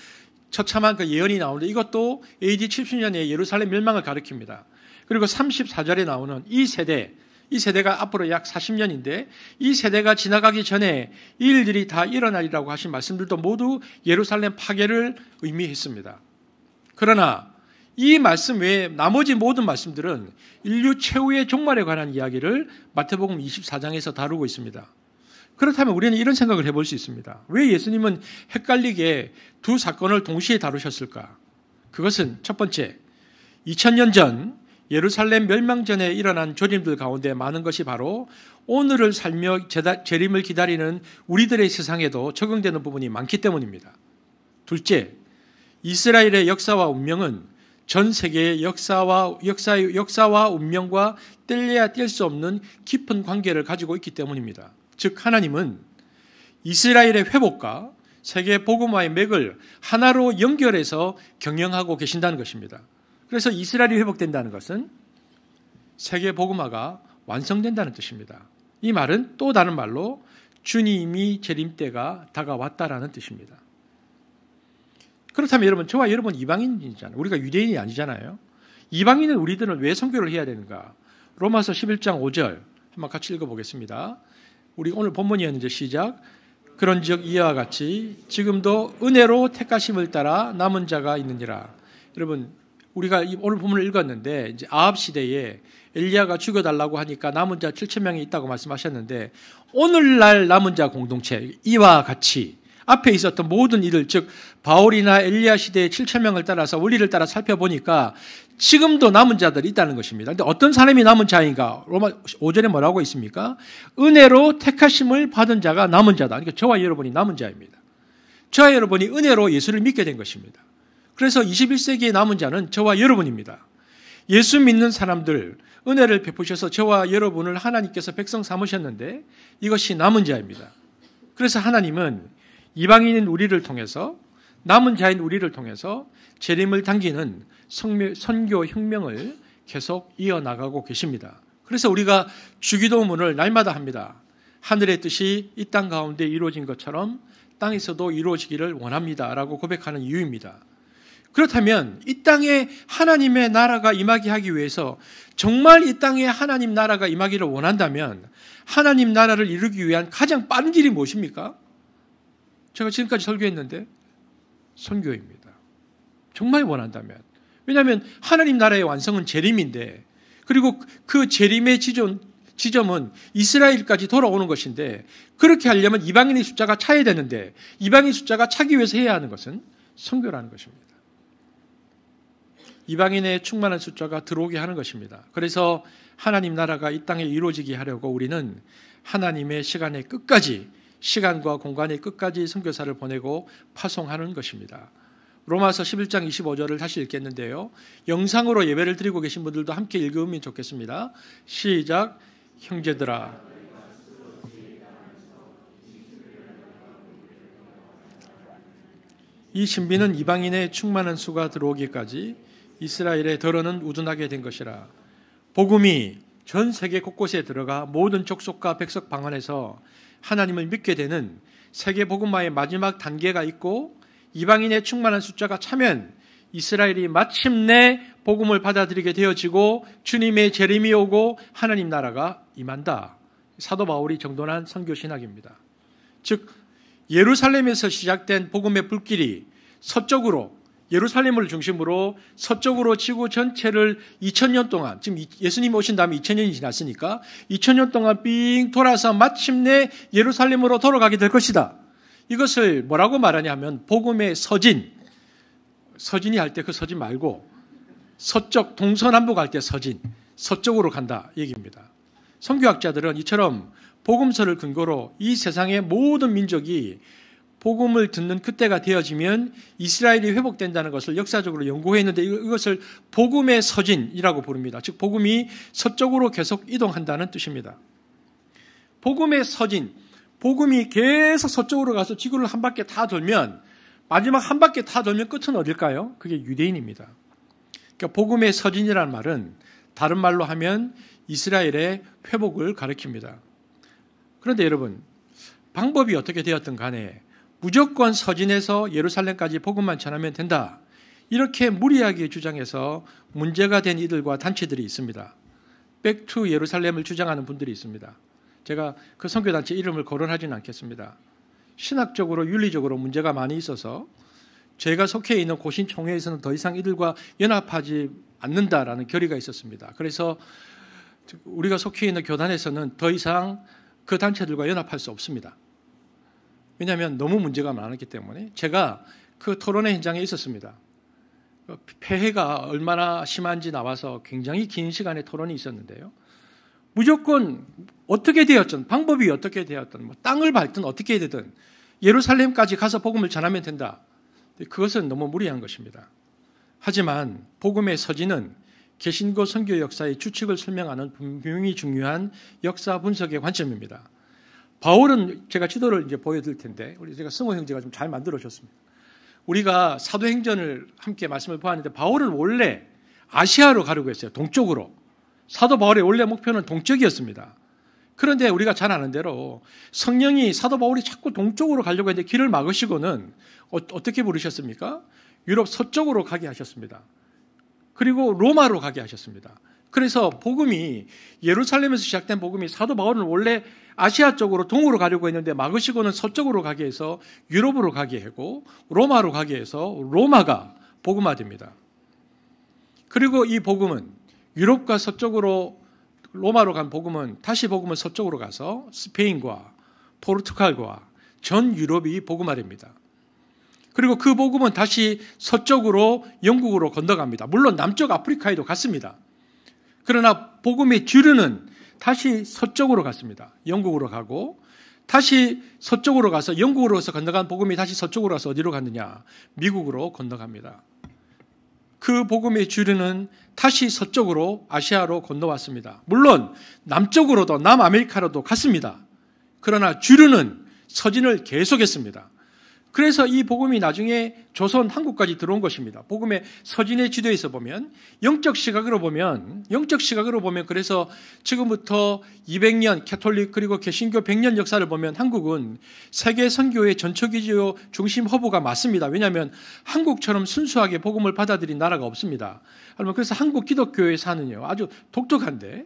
처참한 그 예언이 나오는데 이것도 AD 70년에 예루살렘 멸망을 가리킵니다. 그리고 34절에 나오는 이 세대, 이 세대가 앞으로 약 40년인데 이 세대가 지나가기 전에 일들이 다 일어나리라고 하신 말씀들도 모두 예루살렘 파괴를 의미했습니다. 그러나 이 말씀 외에 나머지 모든 말씀들은 인류 최후의 종말에 관한 이야기를 마태복음 24장에서 다루고 있습니다. 그렇다면 우리는 이런 생각을 해볼 수 있습니다. 왜 예수님은 헷갈리게 두 사건을 동시에 다루셨을까? 그것은 첫 번째, 2000년 전 예루살렘 멸망 전에 일어난 조림들 가운데 많은 것이 바로 오늘을 살며 재림을 기다리는 우리들의 세상에도 적용되는 부분이 많기 때문입니다. 둘째, 이스라엘의 역사와 운명은 전 세계의 역사와 역사, 역사와 운명과 뗄래야 뗄 수 없는 깊은 관계를 가지고 있기 때문입니다. 즉 하나님은 이스라엘의 회복과 세계 복음화의 맥을 하나로 연결해서 경영하고 계신다는 것입니다. 그래서 이스라엘이 회복된다는 것은 세계 복음화가 완성된다는 뜻입니다. 이 말은 또 다른 말로 주님이 재림 때가 다가왔다라는 뜻입니다. 그렇다면 여러분 저와 여러분 이방인이잖아요. 우리가 유대인이 아니잖아요. 이방인은 우리들은 왜성교를 해야 되는가? 로마서 11장 5절 한번 같이 읽어보겠습니다. 우리 오늘 본문이었는데 시작. 그런즉 이와 같이 지금도 은혜로 택하심을 따라 남은 자가 있느니라. 여러분 우리가 오늘 본문을 읽었는데 이제 아합 시대에 엘리야가 죽여달라고 하니까 남은 자 7천 명이 있다고 말씀하셨는데 오늘날 남은 자 공동체 이와 같이 앞에 있었던 모든 이들 즉 바울이나 엘리야 시대의 7천 명을 따라서 원리를 따라 살펴보니까 지금도 남은 자들이 있다는 것입니다. 근데 어떤 사람이 남은 자인가? 로마 5절에 뭐라고 있습니까? 은혜로 택하심을 받은 자가 남은 자다. 그러니까 저와 여러분이 남은 자입니다. 저와 여러분이 은혜로 예수를 믿게 된 것입니다. 그래서 21세기의 남은 자는 저와 여러분입니다. 예수 믿는 사람들, 은혜를 베푸셔서 저와 여러분을 하나님께서 백성 삼으셨는데 이것이 남은 자입니다. 그래서 하나님은 이방인인 우리를 통해서 남은 자인 우리를 통해서 재림을 당기는 선교 혁명을 계속 이어나가고 계십니다. 그래서 우리가 주기도문을 날마다 합니다. 하늘의 뜻이 이 땅 가운데 이루어진 것처럼 땅에서도 이루어지기를 원합니다. 라고 고백하는 이유입니다. 그렇다면 이 땅에 하나님의 나라가 임하게 하기 위해서 정말 이 땅에 하나님 나라가 임하기를 원한다면 하나님 나라를 이루기 위한 가장 빠른 길이 무엇입니까? 제가 지금까지 설교했는데 선교입니다. 정말 원한다면. 왜냐하면 하나님 나라의 완성은 재림인데 그리고 그 재림의 지점, 지점은 이스라엘까지 돌아오는 것인데 그렇게 하려면 이방인의 숫자가 차야 되는데 이방인 숫자가 차기 위해서 해야 하는 것은 선교라는 것입니다. 이방인의 충만한 숫자가 들어오게 하는 것입니다. 그래서 하나님 나라가 이 땅에 이루어지게 하려고 우리는 하나님의 시간의 끝까지 시간과 공간의 끝까지 선교사를 보내고 파송하는 것입니다. 로마서 11장 25절을 다시 읽겠는데요. 영상으로 예배를 드리고 계신 분들도 함께 읽으면 좋겠습니다. 시작 형제들아 이 신비는 이방인의 충만한 수가 들어오기까지 이스라엘의 더러는 우둔하게 된 것이라 복음이 전 세계 곳곳에 들어가 모든 족속과 백석 방언에서 하나님을 믿게 되는 세계 복음화의 마지막 단계가 있고 이방인의 충만한 숫자가 차면 이스라엘이 마침내 복음을 받아들이게 되어지고 주님의 재림이 오고 하나님 나라가 임한다. 사도 바울이 정돈한 선교 신학입니다. 즉 예루살렘에서 시작된 복음의 불길이 서쪽으로 예루살렘을 중심으로 서쪽으로 지구 전체를 2000년 동안 지금 예수님 오신 다음에 2000년이 지났으니까 2000년 동안 삥 돌아서 마침내 예루살렘으로 돌아가게 될 것이다. 이것을 뭐라고 말하냐면 복음의 서진 서진이 할 때 그 서진 말고 서쪽 동서남북 할 때 서진 서쪽으로 간다 얘기입니다. 성교학자들은 이처럼 복음서를 근거로 이 세상의 모든 민족이 복음을 듣는 그때가 되어지면 이스라엘이 회복된다는 것을 역사적으로 연구했는데 이것을 복음의 서진이라고 부릅니다. 즉 복음이 서쪽으로 계속 이동한다는 뜻입니다. 복음의 서진, 복음이 계속 서쪽으로 가서 지구를 한 바퀴 다 돌면 마지막 한 바퀴 다 돌면 끝은 어딜까요? 그게 유대인입니다. 그러니까 복음의 서진이라는 말은 다른 말로 하면 이스라엘의 회복을 가리킵니다. 그런데 여러분 방법이 어떻게 되었든 간에 무조건 서진에서 예루살렘까지 복음만 전하면 된다. 이렇게 무리하게 주장해서 문제가 된 이들과 단체들이 있습니다. 백투 예루살렘을 주장하는 분들이 있습니다. 제가 그 선교단체 이름을 거론하지는 않겠습니다. 신학적으로 윤리적으로 문제가 많이 있어서 제가 속해 있는 고신총회에서는 더 이상 이들과 연합하지 않는다라는 결의가 있었습니다. 그래서 우리가 속해 있는 교단에서는 더 이상 그 단체들과 연합할 수 없습니다. 왜냐하면 너무 문제가 많았기 때문에 제가 그 토론회 현장에 있었습니다. 그 폐해가 얼마나 심한지 나와서 굉장히 긴 시간의 토론이 있었는데요. 무조건 어떻게 되었든 방법이 어떻게 되었든 뭐 땅을 밟든 어떻게 되든 예루살렘까지 가서 복음을 전하면 된다. 그것은 너무 무리한 것입니다. 하지만 복음의 서진은 개신교 선교 역사의 주축을 설명하는 분명히 중요한 역사 분석의 관점입니다. 바울은 제가 지도를 이제 보여드릴 텐데 우리 제가 승호 형제가 좀 잘 만들어줬습니다. 우리가 사도행전을 함께 말씀을 보았는데 바울은 원래 아시아로 가려고 했어요. 동쪽으로. 사도 바울의 원래 목표는 동쪽이었습니다. 그런데 우리가 잘 아는 대로 성령이 사도 바울이 자꾸 동쪽으로 가려고 했는데 길을 막으시고는 어, 떻게 부르셨습니까? 유럽 서쪽으로 가게 하셨습니다. 그리고 로마로 가게 하셨습니다. 그래서 복음이 예루살렘에서 시작된 복음이 사도 바울은 원래 아시아 쪽으로 동으로 가려고 했는데 마그시고는 서쪽으로 가게 해서 유럽으로 가게 하고 로마로 가게 해서 로마가 복음화됩니다. 그리고 이 복음은 유럽과 서쪽으로 로마로 간 복음은 다시 복음은 서쪽으로 가서 스페인과 포르투갈과 전 유럽이 복음화됩니다. 그리고 그 복음은 다시 서쪽으로 영국으로 건너갑니다. 물론 남쪽 아프리카에도 갔습니다. 그러나 복음의 주류는 다시 서쪽으로 갔습니다. 영국으로 가고 다시 서쪽으로 가서 영국으로서 건너간 복음이 다시 서쪽으로 가서 어디로 갔느냐? 미국으로 건너갑니다. 그 복음의 주류는 다시 서쪽으로 아시아로 건너왔습니다. 물론 남쪽으로도 남아메리카로도 갔습니다. 그러나 주류는 서진을 계속했습니다. 그래서 이 복음이 나중에 조선 한국까지 들어온 것입니다. 복음의 서진의 지도에서 보면 영적 시각으로 보면 영적 시각으로 보면 그래서 지금부터 200년 캐톨릭 그리고 개신교 100년 역사를 보면 한국은 세계 선교의 전초기지요 중심 허브가 맞습니다. 왜냐하면 한국처럼 순수하게 복음을 받아들인 나라가 없습니다. 그래서 한국 기독교에 사는요 아주 독특한데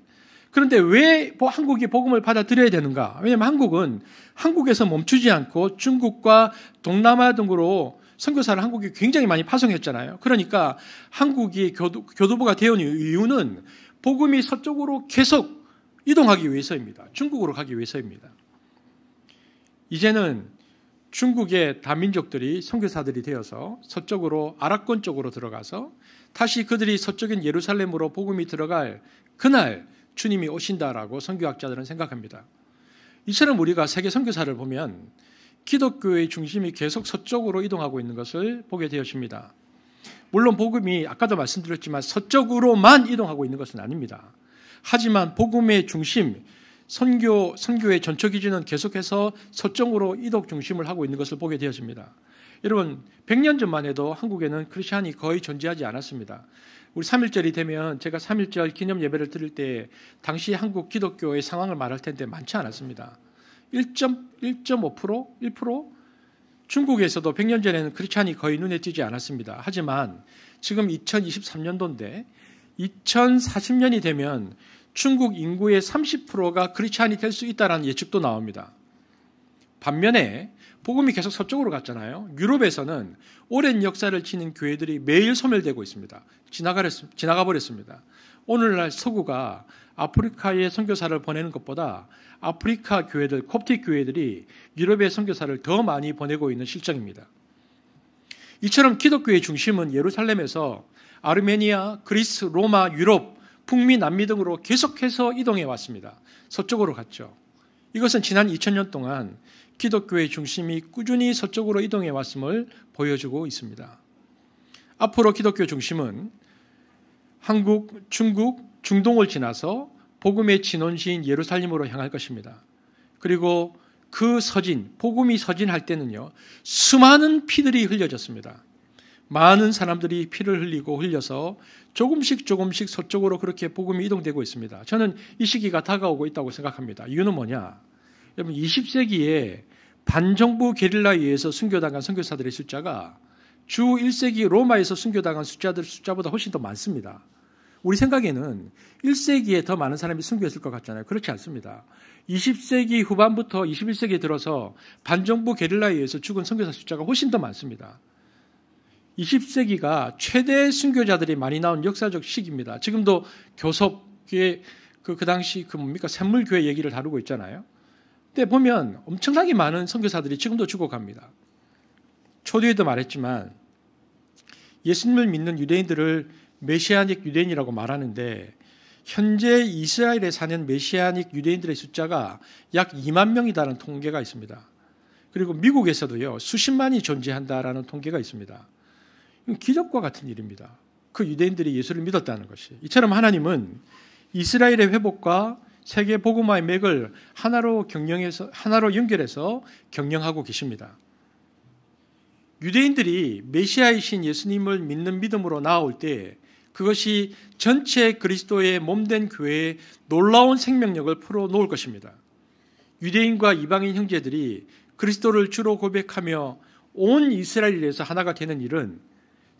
그런데 왜 한국이 복음을 받아들여야 되는가? 왜냐하면 한국은 한국에서 멈추지 않고 중국과 동남아 등으로 선교사를 한국이 굉장히 많이 파송했잖아요. 그러니까 한국이 교도, 교도부가 되온 이유는 복음이 서쪽으로 계속 이동하기 위해서입니다. 중국으로 가기 위해서입니다. 이제는 중국의 다민족들이 선교사들이 되어서 서쪽으로 아랍권 쪽으로 들어가서 다시 그들이 서쪽인 예루살렘으로 복음이 들어갈 그날 주님이 오신다라고 선교학자들은 생각합니다. 이처럼 우리가 세계 선교사를 보면 기독교의 중심이 계속 서쪽으로 이동하고 있는 것을 보게 되었습니다. 물론 복음이 아까도 말씀드렸지만 서쪽으로만 이동하고 있는 것은 아닙니다. 하지만 복음의 중심, 선교 선교의 전초 기준은 계속해서 서쪽으로 이동 중심을 하고 있는 것을 보게 되었습니다. 여러분, 100년 전만 해도 한국에는 크리스천이 거의 존재하지 않았습니다. 우리 3일절이 되면 제가 3일절 기념 예배를 드릴 때 당시 한국 기독교의 상황을 말할 텐데 많지 않았습니다. 1.1.5% 1% 중국에서도 100년 전에는 크리스찬이 거의 눈에 띄지 않았습니다. 하지만 지금 2023년도인데 2040년이 되면 중국 인구의 30%가 크리스찬이 될 수 있다라는 예측도 나옵니다. 반면에 복음이 계속 서쪽으로 갔잖아요. 유럽에서는 오랜 역사를 지닌 교회들이 매일 소멸되고 있습니다. 지나가 버렸습니다. 오늘날 서구가 아프리카에 선교사를 보내는 것보다 아프리카 교회들, 콥틱 교회들이 유럽의 선교사를 더 많이 보내고 있는 실정입니다. 이처럼 기독교의 중심은 예루살렘에서 아르메니아, 그리스, 로마, 유럽, 북미, 남미 등으로 계속해서 이동해 왔습니다. 서쪽으로 갔죠. 이것은 지난 2000년 동안 기독교의 중심이 꾸준히 서쪽으로 이동해 왔음을 보여주고 있습니다. 앞으로 기독교 중심은 한국, 중국, 중동을 지나서 복음의 진원지인 예루살렘으로 향할 것입니다. 그리고 그 서진, 복음이 서진할 때는요, 수많은 피들이 흘려졌습니다. 많은 사람들이 피를 흘리고 흘려서 조금씩 조금씩 서쪽으로 그렇게 복음이 이동되고 있습니다. 저는 이 시기가 다가오고 있다고 생각합니다. 이유는 뭐냐? 여러분 20세기에 반정부 게릴라에 의해서 순교당한 선교사들의 숫자가 주 1세기 로마에서 순교당한 숫자들 숫자보다 훨씬 더 많습니다. 우리 생각에는 1세기에 더 많은 사람이 순교했을 것 같잖아요. 그렇지 않습니다. 20세기 후반부터 21세기에 들어서 반정부 게릴라에 의해서 죽은 선교사 숫자가 훨씬 더 많습니다. 20세기가 최대 순교자들이 많이 나온 역사적 시기입니다. 지금도 교섭의 그, 그 당시 그 뭡니까? 샘물교회 얘기를 다루고 있잖아요. 그때 보면 엄청나게 많은 선교사들이 지금도 죽어갑니다. 초대에도 말했지만 예수님을 믿는 유대인들을 메시아닉 유대인이라고 말하는데 현재 이스라엘에 사는 메시아닉 유대인들의 숫자가 약 2만 명이다라는 통계가 있습니다. 그리고 미국에서도요 수십만이 존재한다라는 통계가 있습니다. 기적과 같은 일입니다. 그 유대인들이 예수를 믿었다는 것이 이처럼 하나님은 이스라엘의 회복과 세계 복음화의 맥을 하나로 경영해서 하나로 연결해서 경영하고 계십니다. 유대인들이 메시아이신 예수님을 믿는 믿음으로 나아올 때 그것이 전체 그리스도의 몸된 교회에 놀라운 생명력을 풀어놓을 것입니다. 유대인과 이방인 형제들이 그리스도를 주로 고백하며 온 이스라엘에서 하나가 되는 일은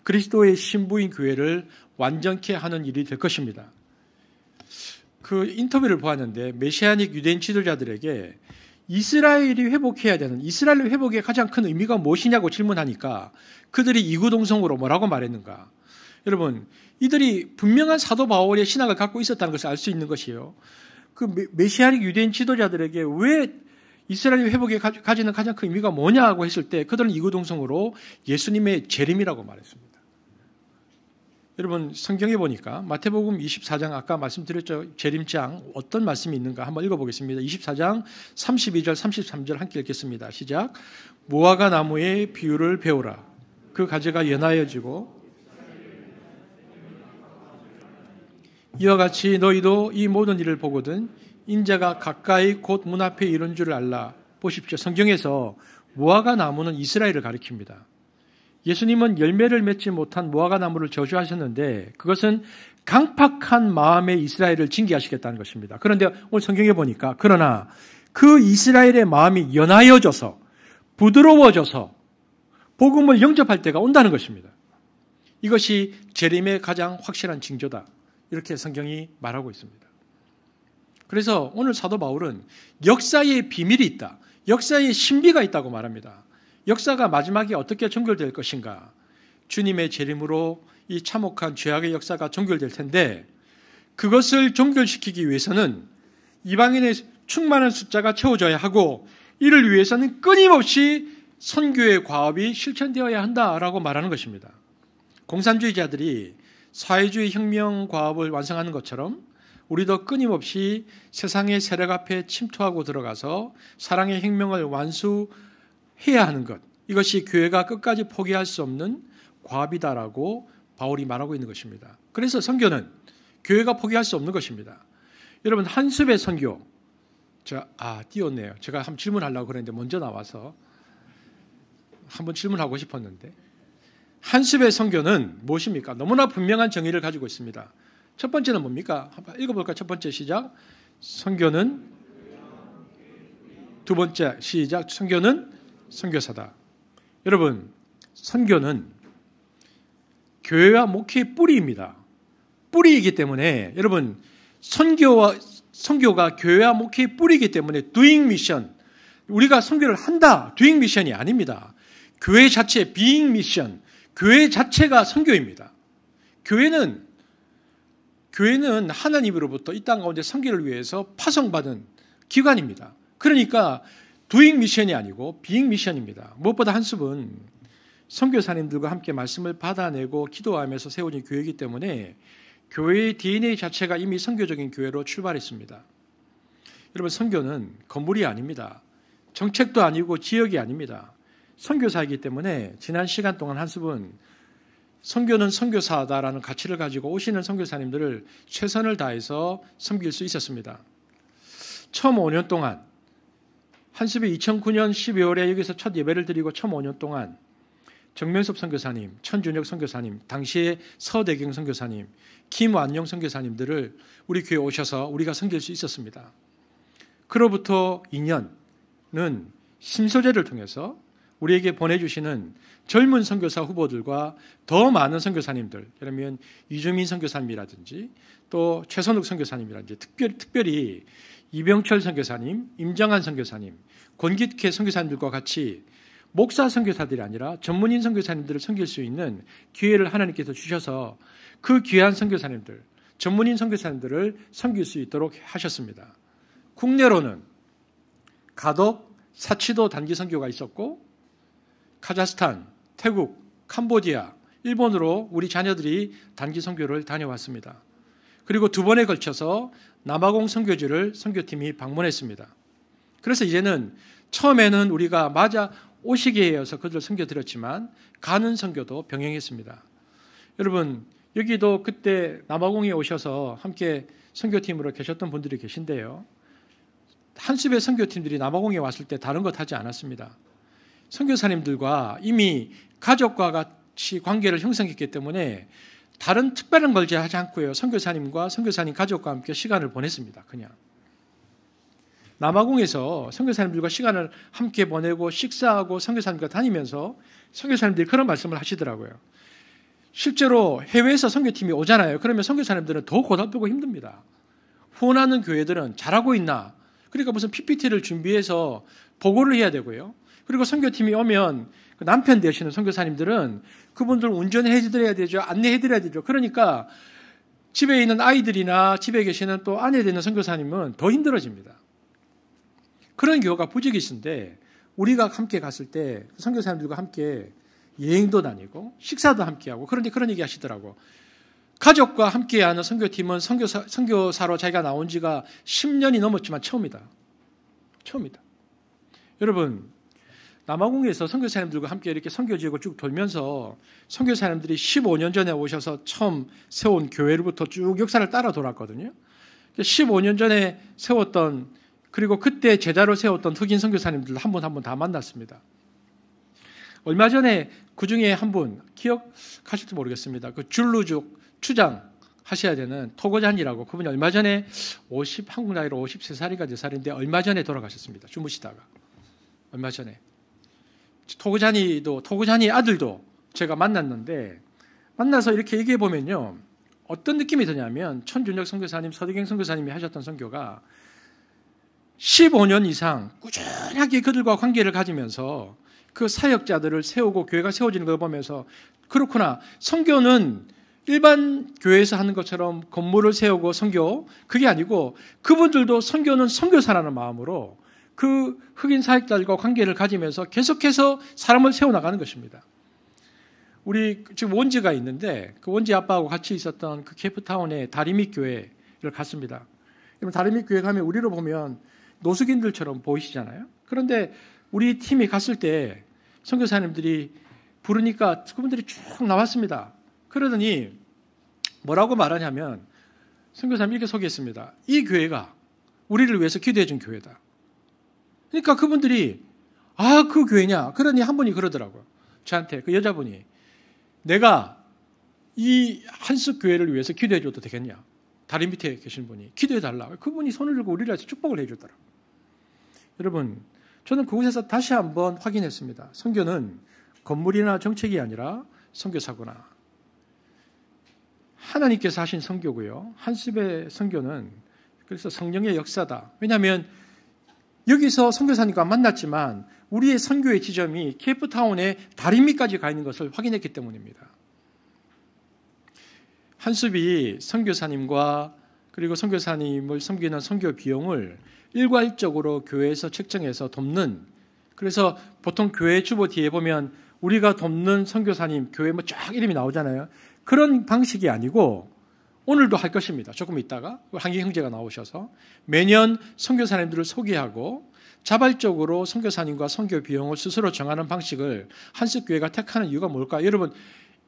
그리스도의 신부인 교회를 완전케 하는 일이 될 것입니다. 그 인터뷰를 보았는데 메시아닉 유대인 지도자들에게 이스라엘이 회복해야 되는 이스라엘 회복의 가장 큰 의미가 무엇이냐고 질문하니까 그들이 이구동성으로 뭐라고 말했는가? 여러분, 이들이 분명한 사도 바울의 신앙을 갖고 있었다는 것을 알 수 있는 것이에요. 그 메시아닉 유대인 지도자들에게 왜 이스라엘 회복에 가지는 가장 큰 의미가 뭐냐고 했을 때 그들은 이구동성으로 예수님의 재림이라고 말했습니다. 여러분 성경에 보니까 마태복음 24장 아까 말씀드렸죠. 재림장 어떤 말씀이 있는가 한번 읽어보겠습니다. 24장 32절 33절 함께 읽겠습니다. 시작 무화과 나무의 비유를 배우라. 그 가지가 연하여지고 이와 같이 너희도 이 모든 일을 보거든 인자가 가까이 곧 문 앞에 이른 줄을 알라. 보십시오. 성경에서 무화과 나무는 이스라엘을 가리킵니다. 예수님은 열매를 맺지 못한 무화과 나무를 저주하셨는데 그것은 강팍한 마음에 이스라엘을 징계하시겠다는 것입니다. 그런데 오늘 성경에 보니까 그러나 그 이스라엘의 마음이 연하여져서 부드러워져서 복음을 영접할 때가 온다는 것입니다. 이것이 재림의 가장 확실한 징조다. 이렇게 성경이 말하고 있습니다. 그래서 오늘 사도 바울은 역사의 비밀이 있다. 역사의 신비가 있다고 말합니다. 역사가 마지막에 어떻게 종결될 것인가? 주님의 재림으로 이 참혹한 죄악의 역사가 종결될 텐데 그것을 종결시키기 위해서는 이방인의 충만한 숫자가 채워져야 하고 이를 위해서는 끊임없이 선교의 과업이 실천되어야 한다라고 말하는 것입니다. 공산주의자들이 사회주의 혁명 과업을 완성하는 것처럼 우리도 끊임없이 세상의 세력 앞에 침투하고 들어가서 사랑의 혁명을 완수 해야 하는 것. 이것이 교회가 끝까지 포기할 수 없는 과비다라고 바울이 말하고 있는 것입니다. 그래서 선교는 교회가 포기할 수 없는 것입니다. 여러분 한습의 선교. 자, 아, 띄웠네요. 제가 한번 질문하려고 그랬는데 먼저 나와서 한번 질문하고 싶었는데 한습의 선교는 무엇입니까? 너무나 분명한 정의를 가지고 있습니다. 첫 번째는 뭡니까? 한번 읽어볼까? 첫 번째 시작. 선교는 두 번째 시작. 선교는 선교사다. 여러분, 선교는 교회와 목회의 뿌리입니다. 뿌리이기 때문에 여러분 선교와 선교가 교회와 목회의 뿌리이기 때문에 doing mission 우리가 선교를 한다 doing mission이 아닙니다. 교회 자체 being mission 교회 자체가 선교입니다. 교회는 교회는 하나님으로부터 이 땅 가운데 선교를 위해서 파송받은 기관입니다. 그러니까 두 o 미션이 아니고 비 e 미션입니다. 무엇보다 한숲은 선교사님들과 함께 말씀을 받아내고 기도하면서 세워진 교회이기 때문에 교회의 DNA 자체가 이미 선교적인 교회로 출발했습니다. 여러분 선교는 건물이 아닙니다. 정책도 아니고 지역이 아닙니다. 선교사이기 때문에 지난 시간 동안 한숲은 선교는 선교사다라는 가치를 가지고 오시는 선교사님들을 최선을 다해서 섬길 수 있었습니다. 처음 5년 동안 한습이 2009년 12월에 여기서 첫 예배를 드리고 처음 5년 동안 정면섭 선교사님, 천준혁 선교사님, 당시에 서대경 선교사님, 김완영 선교사님들을 우리 교회에 오셔서 우리가 섬길 수 있었습니다. 그로부터 2년은 심소재를 통해서 우리에게 보내주시는 젊은 선교사 후보들과 더 많은 선교사님들, 예를 들면 이주민 선교사님이라든지 또 최선욱 선교사님이라든지 특별 특별히 이병철 선교사님, 임정한 선교사님, 권기특회 선교사님들과 같이 목사 선교사들이 아니라 전문인 선교사님들을 섬길 수 있는 기회를 하나님께서 주셔서 그 귀한 선교사님들, 전문인 선교사님들을 섬길 수 있도록 하셨습니다. 국내로는 가덕, 사치도 단기 선교가 있었고 카자흐스탄, 태국, 캄보디아, 일본으로 우리 자녀들이 단기 선교를 다녀왔습니다. 그리고 두 번에 걸쳐서 남아공 선교지를 선교팀이 방문했습니다. 그래서 이제는 처음에는 우리가 맞아 오시기에 이서 그들을 섬겨드렸지만 가는 선교도 병행했습니다. 여러분 여기도 그때 남아공에 오셔서 함께 선교팀으로 계셨던 분들이 계신데요. 한숲의 선교팀들이 남아공에 왔을 때 다른 것 하지 않았습니다. 선교사님들과 이미 가족과 같이 관계를 형성했기 때문에 다른 특별한 걸 제하지 않고요. 선교사님과 선교사님 가족과 함께 시간을 보냈습니다. 그냥 남아공에서 선교사님들과 시간을 함께 보내고 식사하고 선교사님과 다니면서 선교사님들이 그런 말씀을 하시더라고요. 실제로 해외에서 선교팀이 오잖아요. 그러면 선교사님들은 더 고달프고 힘듭니다. 후원하는 교회들은 잘하고 있나? 그러니까 무슨 PPT를 준비해서 보고를 해야 되고요. 그리고 선교팀이 오면 그 남편 되시는 선교사님들은 그분들 운전해 드려야 되죠. 안내해 드려야 되죠. 그러니까 집에 있는 아이들이나 집에 계시는 또 아내 되는 선교사님은 더 힘들어집니다. 그런 교회가 부지기신데 우리가 함께 갔을 때 선교사님들과 함께 여행도 다니고 식사도 함께 하고 그런데 그런 얘기 하시더라고. 가족과 함께하는 선교팀은 선교사, 선교사로 자기가 나온 지가 10년이 넘었지만 처음이다. 처음이다. 여러분 남아공에서 선교사님들과 함께 이렇게 선교지역을 쭉 돌면서 선교사님들이 15년 전에 오셔서 처음 세운 교회로부터 쭉 역사를 따라 돌았거든요. 15년 전에 세웠던 그리고 그때 제자로 세웠던 흑인 선교사님들도 한분 한 분 다 만났습니다. 얼마 전에 그 중에 한 분 기억하실지 모르겠습니다. 그 줄루죽 추장 하셔야 되는 토고잔이라고 그분이 얼마 전에 50 한국 나이로 53살인가 4살인데 얼마 전에 돌아가셨습니다. 주무시다가 얼마 전에 토고잔이도 토고잔이 아들도 제가 만났는데 만나서 이렇게 얘기해 보면요 어떤 느낌이 드냐면 천준혁 선교사님 서대경 선교사님이 하셨던 선교가 15년 이상 꾸준하게 그들과 관계를 가지면서 그 사역자들을 세우고 교회가 세워지는 걸 보면서 그렇구나. 성교는 일반 교회에서 하는 것처럼 건물을 세우고 성교 그게 아니고 그분들도 성교는 성교사라는 마음으로 그 흑인 사역자들과 관계를 가지면서 계속해서 사람을 세워나가는 것입니다. 우리 지금 원지가 있는데 그 원지 아빠하고 같이 있었던 그캐프타운의 다리미 교회를 갔습니다. 다리미 교회 가면 우리로 보면 노숙인들처럼 보이시잖아요. 그런데 우리 팀이 갔을 때 선교사님들이 부르니까 그분들이 쭉 나왔습니다. 그러더니 뭐라고 말하냐면 선교사님 이렇게 소개했습니다. 이 교회가 우리를 위해서 기도해 준 교회다. 그러니까 그분들이 아, 그 교회냐? 그러니 한 분이 그러더라고요. 저한테 그 여자분이 내가 이 한석 교회를 위해서 기도해 줘도 되겠냐? 다리 밑에 계신 분이 기도해 달라. 그분이 손을 들고 우리를 축복을 해주더라. 여러분, 저는 그곳에서 다시 한번 확인했습니다. 선교는 건물이나 정책이 아니라 선교사구나. 하나님께서 하신 선교고요. 한습의 선교는 그래서 성령의 역사다. 왜냐하면 여기서 선교사님과 만났지만 우리의 선교의 지점이 케이프타운의 다리미까지 가 있는 것을 확인했기 때문입니다. 한수비 선교사님과 그리고 선교사님을 섬기는 선교 비용을 일괄적으로 교회에서 책정해서 돕는 그래서 보통 교회 주보 뒤에 보면 우리가 돕는 선교사님 교회 뭐 쫙 이름이 나오잖아요. 그런 방식이 아니고 오늘도 할 것입니다. 조금 있다가 한기 형제가 나오셔서 매년 선교사님들을 소개하고 자발적으로 선교사님과 선교 비용을 스스로 정하는 방식을 한식교회가 택하는 이유가 뭘까? 여러분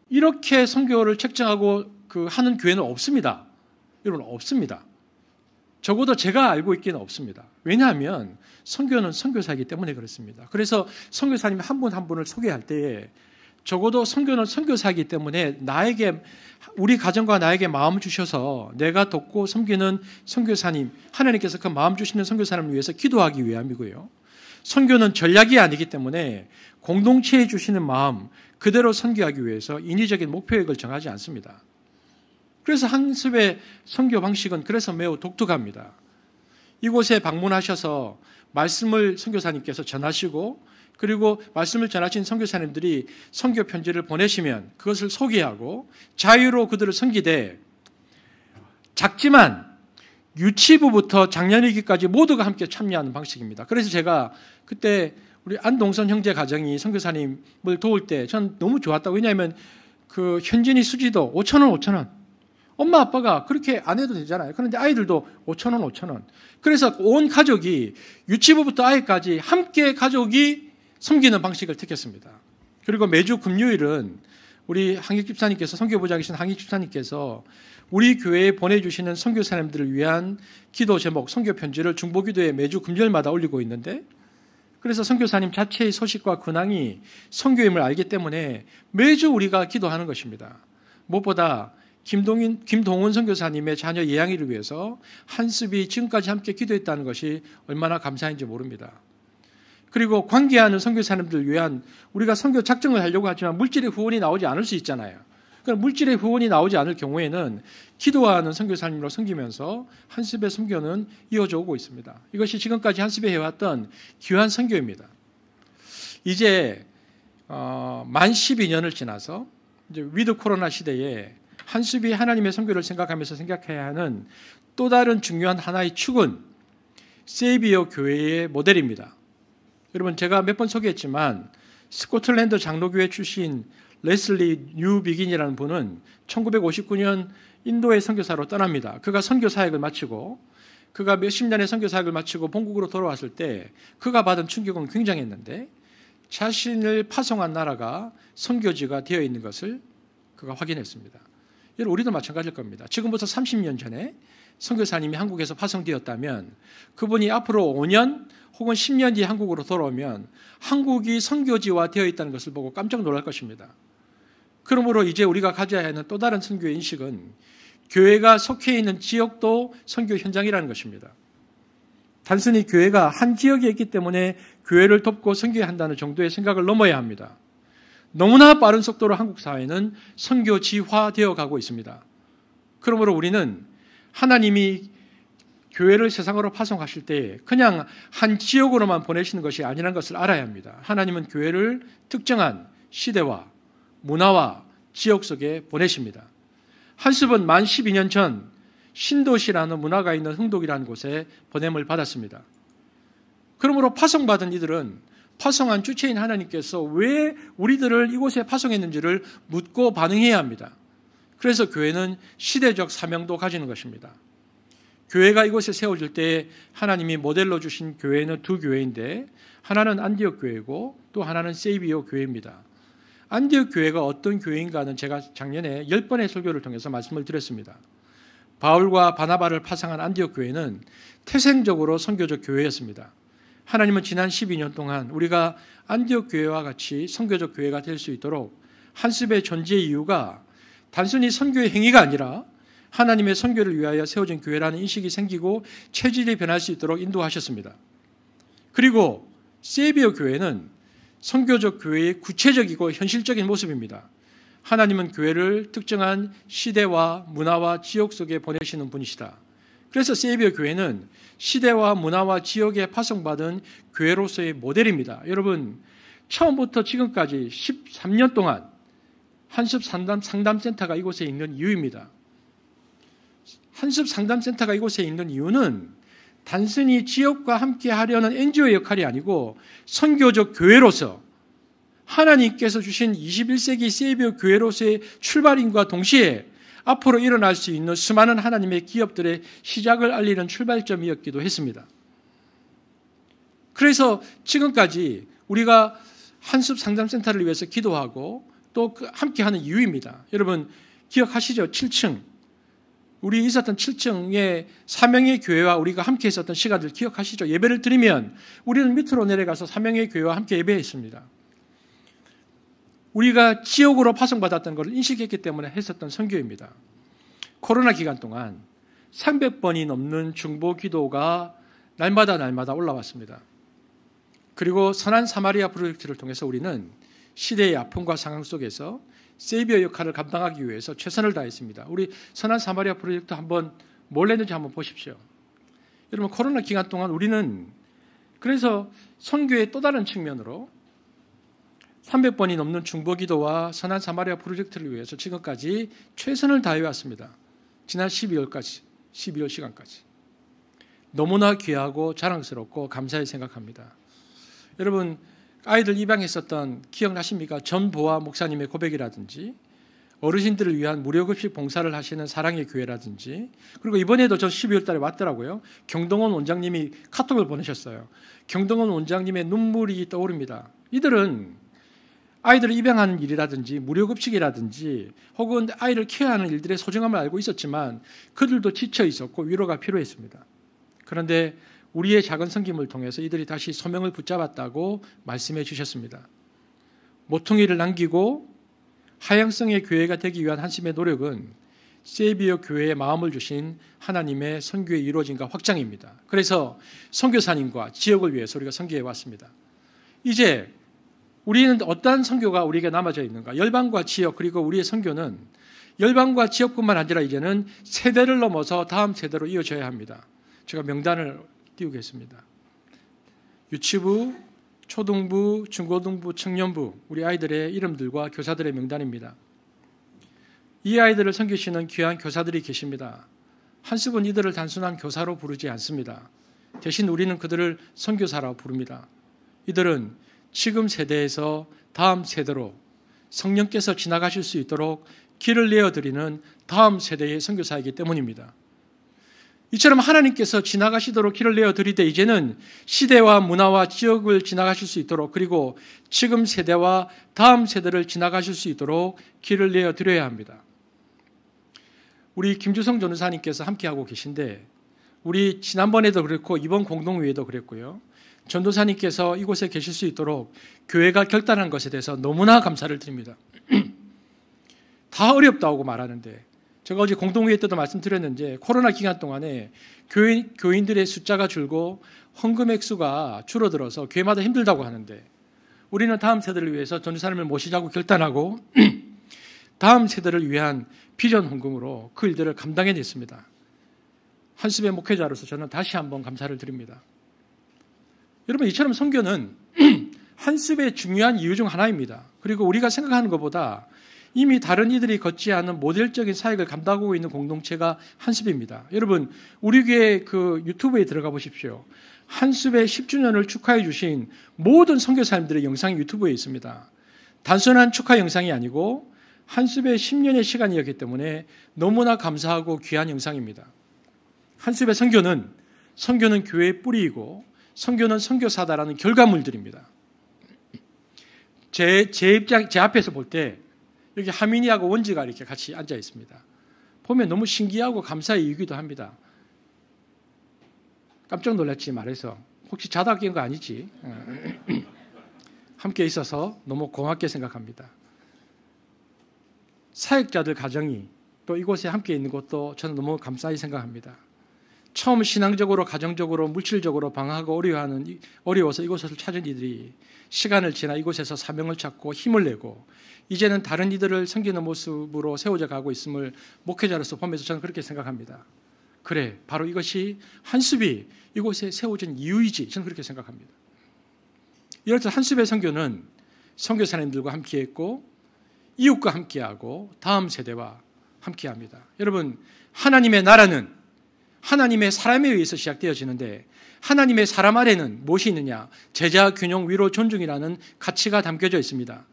이렇게 성교를 책정하고 그 하는 교회는 없습니다. 여러분 없습니다. 적어도 제가 알고 있기는 없습니다. 왜냐하면 선교는 선교사이기 때문에 그렇습니다. 그래서 선교사님이 한 분 한 분을 소개할 때에 적어도 선교는 선교사이기 때문에 나에게 우리 가정과 나에게 마음 주셔서 내가 돕고 섬기는 선교사님 하나님께서 그 마음 주시는 선교사님을 위해서 기도하기 위함이고요. 선교는 전략이 아니기 때문에 공동체에 주시는 마음 그대로 선교하기 위해서 인위적인 목표액을 정하지 않습니다. 그래서 한습의 선교 방식은 그래서 매우 독특합니다. 이곳에 방문하셔서 말씀을 선교사님께서 전하시고 그리고 말씀을 전하신 선교사님들이 선교 편지를 보내시면 그것을 소개하고 자유로 그들을 섬기되 작지만 유치부부터 작년이기까지 모두가 함께 참여하는 방식입니다. 그래서 제가 그때 우리 안동선 형제 가정이 선교사님을 도울 때 전 너무 좋았다. 고 왜냐하면 그 현진이 수지도 5천 원, 5천 원. 엄마 아빠가 그렇게 안 해도 되잖아요. 그런데 아이들도 5천 원, 5천 원. 그래서 온 가족이 유치부부터 아이까지 함께 가족이 섬기는 방식을 택했습니다. 그리고 매주 금요일은 우리 한익 집사님께서 선교부장이신 한익 집사님께서 우리 교회에 보내주시는 선교사님들을 위한 기도 제목 선교 편지를 중보기도에 매주 금요일마다 올리고 있는데 그래서 선교사님 자체의 소식과 근황이 선교임을 알기 때문에 매주 우리가 기도하는 것입니다. 무엇보다 김동인, 김동훈 선교사님의 자녀 예양이를 위해서 한습이 지금까지 함께 기도했다는 것이 얼마나 감사한지 모릅니다. 그리고 관계하는 선교사님들 위한 우리가 선교 작정을 하려고 하지만 물질의 후원이 나오지 않을 수 있잖아요. 그러니까 물질의 후원이 나오지 않을 경우에는 기도하는 선교사님으로 섬기면서 한스의 선교는 이어져 오고 있습니다. 이것이 지금까지 한스에 해왔던 귀한 선교입니다. 이제 어, 만 12년을 지나서 이제 위드 코로나 시대에 한스이 하나님의 선교를 생각하면서 생각해야 하는 또 다른 중요한 하나의 축은 세이비어 교회의 모델입니다. 여러분 제가 몇 번 소개했지만 스코틀랜드 장로교회 출신 레슬리 뉴 비긴이라는 분은 1959년 인도의 선교사로 떠납니다. 그가 선교 사역을 마치고 그가 몇 십 년의 선교 사역을 마치고 본국으로 돌아왔을 때 그가 받은 충격은 굉장했는데 자신을 파송한 나라가 선교지가 되어 있는 것을 그가 확인했습니다. 여러분 우리도 마찬가지일 겁니다. 지금부터 30년 전에 선교사님이 한국에서 파송되었다면 그분이 앞으로 5년 혹은 10년 뒤 한국으로 돌아오면 한국이 선교지화 되어 있다는 것을 보고 깜짝 놀랄 것입니다. 그러므로 이제 우리가 가져야 하는 또 다른 선교의 인식은 교회가 속해 있는 지역도 선교 현장이라는 것입니다. 단순히 교회가 한 지역에 있기 때문에 교회를 돕고 선교해야 한다는 정도의 생각을 넘어야 합니다. 너무나 빠른 속도로 한국 사회는 선교지화되어 가고 있습니다. 그러므로 우리는 하나님이 교회를 세상으로 파송하실 때 그냥 한 지역으로만 보내시는 것이 아니라는 것을 알아야 합니다. 하나님은 교회를 특정한 시대와 문화와 지역 속에 보내십니다. 한습은 만 12년 전 신도시라는 문화가 있는 흥독이라는 곳에 보냄을 받았습니다. 그러므로 파송받은 이들은 파송한 주체인 하나님께서 왜 우리들을 이곳에 파송했는지를 묻고 반응해야 합니다. 그래서 교회는 시대적 사명도 가지는 것입니다. 교회가 이곳에 세워질 때 하나님이 모델로 주신 교회는 두 교회인데 하나는 안디옥 교회고 또 하나는 세이비오 교회입니다. 안디옥 교회가 어떤 교회인가는 제가 작년에 10번의 설교를 통해서 말씀을 드렸습니다. 바울과 바나바를 파상한 안디옥 교회는 태생적으로 선교적 교회였습니다. 하나님은 지난 12년 동안 우리가 안디옥 교회와 같이 선교적 교회가 될 수 있도록 한습의 존재 이유가 단순히 선교의 행위가 아니라 하나님의 선교를 위하여 세워진 교회라는 인식이 생기고 체질이 변할 수 있도록 인도하셨습니다. 그리고 세비어 교회는 선교적 교회의 구체적이고 현실적인 모습입니다. 하나님은 교회를 특정한 시대와 문화와 지역 속에 보내시는 분이시다. 그래서 세이비어 교회는 시대와 문화와 지역에 파송받은 교회로서의 모델입니다. 여러분, 처음부터 지금까지 13년 동안 한습 상담, 상담센터가 이곳에 있는 이유입니다. 한습 상담센터가 이곳에 있는 이유는 단순히 지역과 함께 하려는 NGO의 역할이 아니고 선교적 교회로서 하나님께서 주신 21세기 세이비어 교회로서의 출발인과 동시에 앞으로 일어날 수 있는 수많은 하나님의 기업들의 시작을 알리는 출발점이었기도 했습니다. 그래서 지금까지 우리가 한숲 상담센터를 위해서 기도하고 또 함께하는 이유입니다. 여러분 기억하시죠? 7층 우리 있었던 7층의 사명의 교회와 우리가 함께 있었던 시간들 기억하시죠? 예배를 드리면 우리는 밑으로 내려가서 사명의 교회와 함께 예배했습니다. 우리가 지옥으로 파송받았던 것을 인식했기 때문에 했었던 선교입니다. 코로나 기간 동안 300번이 넘는 중보 기도가 날마다 날마다 올라왔습니다. 그리고 선한 사마리아 프로젝트를 통해서 우리는 시대의 아픔과 상황 속에서 세이비어 역할을 감당하기 위해서 최선을 다했습니다. 우리 선한 사마리아 프로젝트 한번 뭘 했는지 한번 보십시오. 여러분 코로나 기간 동안 우리는 그래서 선교의 또 다른 측면으로 300번이 넘는 중보기도와 선한 사마리아 프로젝트를 위해서 지금까지 최선을 다해 왔습니다. 지난 12월까지, 12월 시간까지. 너무나 귀하고 자랑스럽고 감사히 생각합니다. 여러분, 아이들 입양했었던 기억나십니까? 전보아 목사님의 고백이라든지 어르신들을 위한 무료급식 봉사를 하시는 사랑의 교회라든지 그리고 이번에도 저 12월 달에 왔더라고요. 경동원 원장님이 카톡을 보내셨어요. 경동원 원장님의 눈물이 떠오릅니다. 이들은 아이들을 입양하는 일이라든지 무료급식이라든지 혹은 아이를 케어하는 일들의 소중함을 알고 있었지만 그들도 지쳐 있었고 위로가 필요했습니다. 그런데 우리의 작은 섬김을 통해서 이들이 다시 소명을 붙잡았다고 말씀해 주셨습니다. 모퉁이를 남기고 하향성의 교회가 되기 위한 한심의 노력은 세비어 교회의 마음을 주신 하나님의 선교의 이루어진가 확장입니다. 그래서 선교사님과 지역을 위해서 우리가 선교해 왔습니다. 이제 우리는 어떠한 선교가 우리에게 남아져 있는가? 열방과 지역 그리고 우리의 선교는 열방과 지역뿐만 아니라 이제는 세대를 넘어서 다음 세대로 이어져야 합니다. 제가 명단을 띄우겠습니다. 유치부, 초등부, 중고등부, 청년부 우리 아이들의 이름들과 교사들의 명단입니다. 이 아이들을 섬기시는 귀한 교사들이 계십니다. 한스분 이들을 단순한 교사로 부르지 않습니다. 대신 우리는 그들을 선교사라고 부릅니다. 이들은 지금 세대에서 다음 세대로 성령께서 지나가실 수 있도록 길을 내어드리는 다음 세대의 선교사이기 때문입니다. 이처럼 하나님께서 지나가시도록 길을 내어 드리되 이제는 시대와 문화와 지역을 지나가실 수 있도록 그리고 지금 세대와 다음 세대를 지나가실 수 있도록 길을 내어 드려야 합니다. 우리 김주성 전도사님께서 함께 하고 계신데 우리 지난번에도 그랬고 이번 공동회에도 그랬고요. 전도사님께서 이곳에 계실 수 있도록 교회가 결단한 것에 대해서 너무나 감사를 드립니다. 다 어렵다고 말하는데 제가 어제 공동회의 때도 말씀드렸는데 코로나 기간 동안에 교인, 교인들의 숫자가 줄고 헌금 액수가 줄어들어서 교회마다 힘들다고 하는데 우리는 다음 세대를 위해서 전주사람을 모시자고 결단하고 다음 세대를 위한 비전 헌금으로 그 일들을 감당해냈습니다. 한숲의 목회자로서 저는 다시 한번 감사를 드립니다. 여러분 이처럼 성교는 한숲의 중요한 이유 중 하나입니다. 그리고 우리가 생각하는 것보다 이미 다른 이들이 걷지 않은 모델적인 사역을 감당하고 있는 공동체가 한습입니다 여러분, 우리 교회 그 유튜브에 들어가 보십시오. 한습의 10주년을 축하해 주신 모든 선교사님들의 영상이 유튜브에 있습니다. 단순한 축하 영상이 아니고 한습의 10년의 시간이었기 때문에 너무나 감사하고 귀한 영상입니다. 한습의 선교는 선교는 교회의 뿌리이고 선교는 선교사다라는 결과물들입니다. 제, 제 입장, 제 앞에서 볼때 이렇게 하민이하고 원지가 이렇게 같이 앉아 있습니다. 보면 너무 신기하고 감사의 이유기도 합니다. 깜짝 놀랐지 말해서 혹시 자다 깬 거 아니지? 어. 함께 있어서 너무 고맙게 생각합니다. 사역자들 가정이 또 이곳에 함께 있는 것도 저는 너무 감사히 생각합니다. 처음 신앙적으로, 가정적으로, 물질적으로 방황하고 어려워하는 어려워서 이곳을 찾은 이들이 시간을 지나 이곳에서 사명을 찾고 힘을 내고 이제는 다른 이들을 섬기는 모습으로 세워져 가고 있음을 목회자로서 보면서 저는 그렇게 생각합니다. 그래, 바로 이것이 한숲이 이곳에 세워진 이유이지 저는 그렇게 생각합니다. 이럴때 한숲의 선교는 선교사님들과 함께했고 이웃과 함께하고 다음 세대와 함께합니다. 여러분 하나님의 나라는 하나님의 사람에 의해서 시작되어지는데 하나님의 사람 아래는 무엇이 있느냐? 제자 균형 위로 존중이라는 가치가 담겨져 있습니다.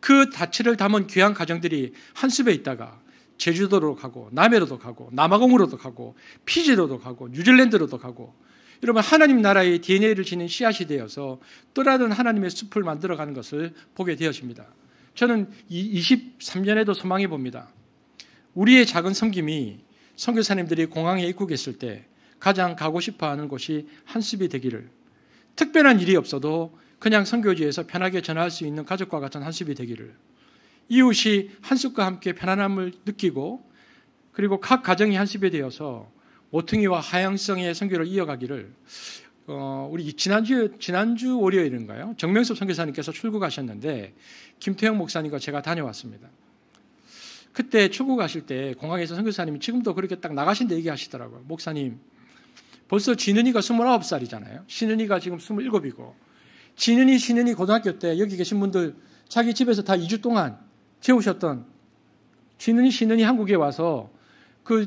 그다치를 담은 귀한 가정들이 한숲에 있다가 제주도로 가고 남해로도 가고 남아공으로도 가고 피지로도 가고 뉴질랜드로도 가고 여러분 하나님 나라의 DNA를 지닌 씨앗이 되어서 또 다른 하나님의 숲을 만들어가는 것을 보게 되었습니다. 저는 23년에도 소망해 봅니다. 우리의 작은 섬김이 선교사님들이 공항에 입국했을 때 가장 가고 싶어하는 곳이 한숲이 되기를 특별한 일이 없어도 그냥 선교지에서 편하게 전화할 수 있는 가족과 같은 한숲이 되기를 이웃이 한숲과 함께 편안함을 느끼고 그리고 각 가정이 한숲이 되어서 오퉁이와 하향성의 선교를 이어가기를 어, 우리 지난주 지난주 월요일인가요? 정명섭 선교사님께서 출국하셨는데 김태형 목사님과 제가 다녀왔습니다. 그때 출국 가실 때 공항에서 선교사님이 지금도 그렇게 딱 나가신다 얘기하시더라고요. 목사님, 벌써 진은이가 29살이잖아요. 신은이가 지금 27이고 진은이, 신은이 고등학교 때 여기 계신 분들 자기 집에서 다 2주 동안 재우셨던 진은이, 신은이 한국에 와서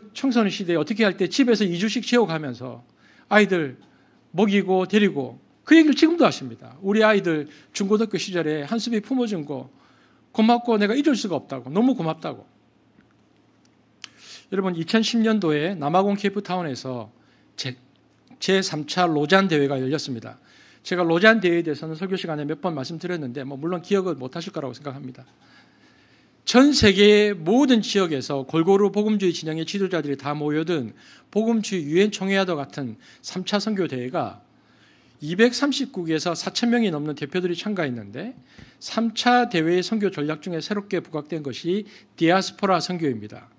그 청소년 시대에 어떻게 할 때 집에서 2주씩 재워가면서 아이들 먹이고 데리고 그 얘기를 지금도 하십니다. 우리 아이들 중고등학교 시절에 한숨이 품어준 거 고맙고 내가 잊을 수가 없다고 너무 고맙다고 여러분 2010년도에 남아공 케이프타운에서 제, 3차 로잔 대회가 열렸습니다. 제가 로잔 대회에 대해서는 설교 시간에 몇 번 말씀드렸는데 뭐 물론 기억을 못 하실 거라고 생각합니다. 전 세계의 모든 지역에서 골고루 복음주의 진영의 지도자들이 다 모여든 복음주의 유엔 총회와도 같은 3차 선교 대회가 2 3 9개에서 4천 명이 넘는 대표들이 참가했는데 3차 대회의 선교 전략 중에 새롭게 부각된 것이 디아스포라 선교입니다.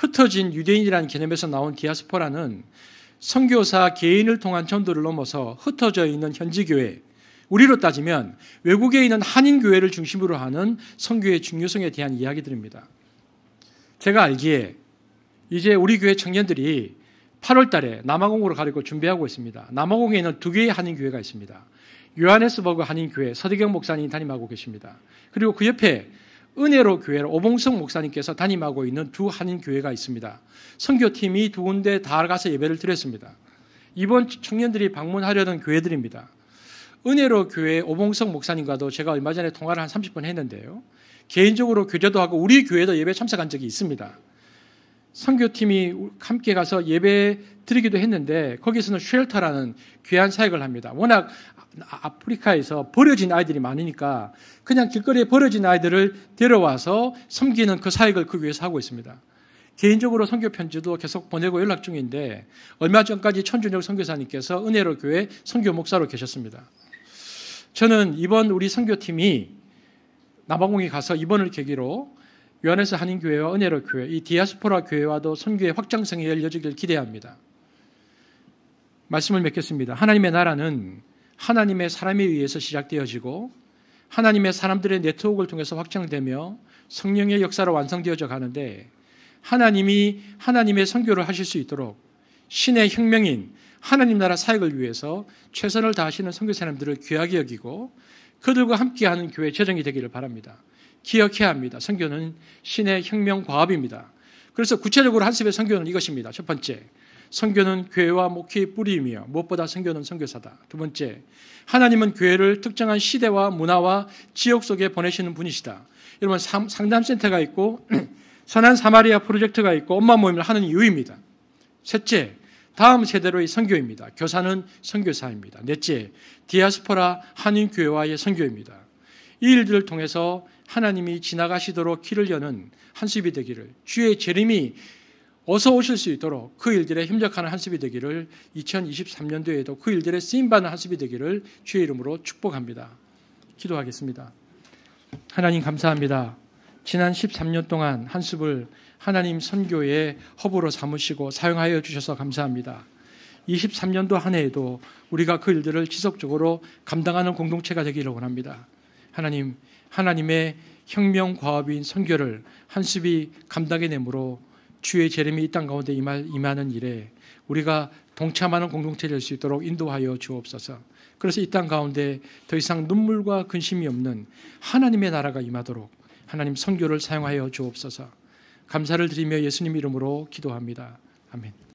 흩어진 유대인이라는 개념에서 나온 디아스포라는 선교사 개인을 통한 전도를 넘어서 흩어져 있는 현지 교회, 우리로 따지면 외국에 있는 한인 교회를 중심으로 하는 선교의 중요성에 대한 이야기들입니다. 제가 알기에 이제 우리 교회 청년들이 8월 달에 남아공으로 가려고 준비하고 있습니다. 남아공에는 두 개의 한인 교회가 있습니다. 요하네스버그 한인 교회 서대경 목사님이 담임하고 계십니다. 그리고 그 옆에 은혜로 교회를 오봉성 목사님께서 담임하고 있는 두 한인 교회가 있습니다. 선교팀이 두 군데 다 가서 예배를 드렸습니다. 이번 청년들이 방문하려던 교회들입니다. 은혜로 교회 오봉성 목사님과도 제가 얼마 전에 통화를 한 30분 했는데요. 개인적으로 교제도 하고 우리 교회도 예배 참석한 적이 있습니다. 선교팀이 함께 가서 예배 드리기도 했는데 거기서는 쉘터라는 귀한 사역을 합니다. 워낙 아, 아프리카에서 버려진 아이들이 많으니까 그냥 길거리에 버려진 아이들을 데려와서 섬기는 그 사역을 그 위해서 하고 있습니다. 개인적으로 선교 편지도 계속 보내고 연락 중인데 얼마 전까지 천준혁 선교사님께서 은혜로 교회 선교 목사로 계셨습니다. 저는 이번 우리 선교팀이 남아공에 가서 이번을 계기로 요한에서 한인교회와 은혜로 교회, 이 디아스포라 교회와도 선교의 확장성이 열려지길 기대합니다. 말씀을 맺겠습니다. 하나님의 나라는 하나님의 사람에 의해서 시작되어지고 하나님의 사람들의 네트워크를 통해서 확장되며 성령의 역사로 완성되어져 가는데 하나님이 하나님의 성교를 하실 수 있도록 신의 혁명인 하나님 나라 사역을 위해서 최선을 다하시는 성교사람들을 귀하게 여기고 그들과 함께하는 교회 재정이 되기를 바랍니다. 기억해야 합니다. 성교는 신의 혁명 과업입니다. 그래서 구체적으로 한습의 성교는 이것입니다. 첫 번째, 선교는 교회와 목회의 뿌리이며 무엇보다 선교는 선교사다. 두 번째, 하나님은 교회를 특정한 시대와 문화와 지역 속에 보내시는 분이시다. 여러분 상담센터가 있고 선한 사마리아 프로젝트가 있고 엄마 모임을 하는 이유입니다. 셋째, 다음 세대로의 선교입니다. 교사는 선교사입니다. 넷째, 디아스포라 한인 교회와의 선교입니다. 이 일들을 통해서 하나님이 지나가시도록 길을 여는 한수이 되기를 주의 재림이 어서 오실 수 있도록 그 일들에 힘력하는 한습이 되기를 2023년도에도 그 일들에 쓰임받는 한습이 되기를 주의 이름으로 축복합니다. 기도하겠습니다. 하나님 감사합니다. 지난 13년 동안 한습을 하나님 선교의 허브로 삼으시고 사용하여 주셔서 감사합니다. 23년도 한 해에도 우리가 그 일들을 지속적으로 감당하는 공동체가 되기를 원합니다. 하나님, 하나님의 혁명 과업인 선교를 한습이 감당해내므로 주의 재림이 이 땅 가운데 임하는 일에 우리가 동참하는 공동체가 될수 있도록 인도하여 주옵소서. 그래서 이 땅 가운데 더 이상 눈물과 근심이 없는 하나님의 나라가 임하도록 하나님 선교를 사용하여 주옵소서. 감사를 드리며 예수님 이름으로 기도합니다. 아멘.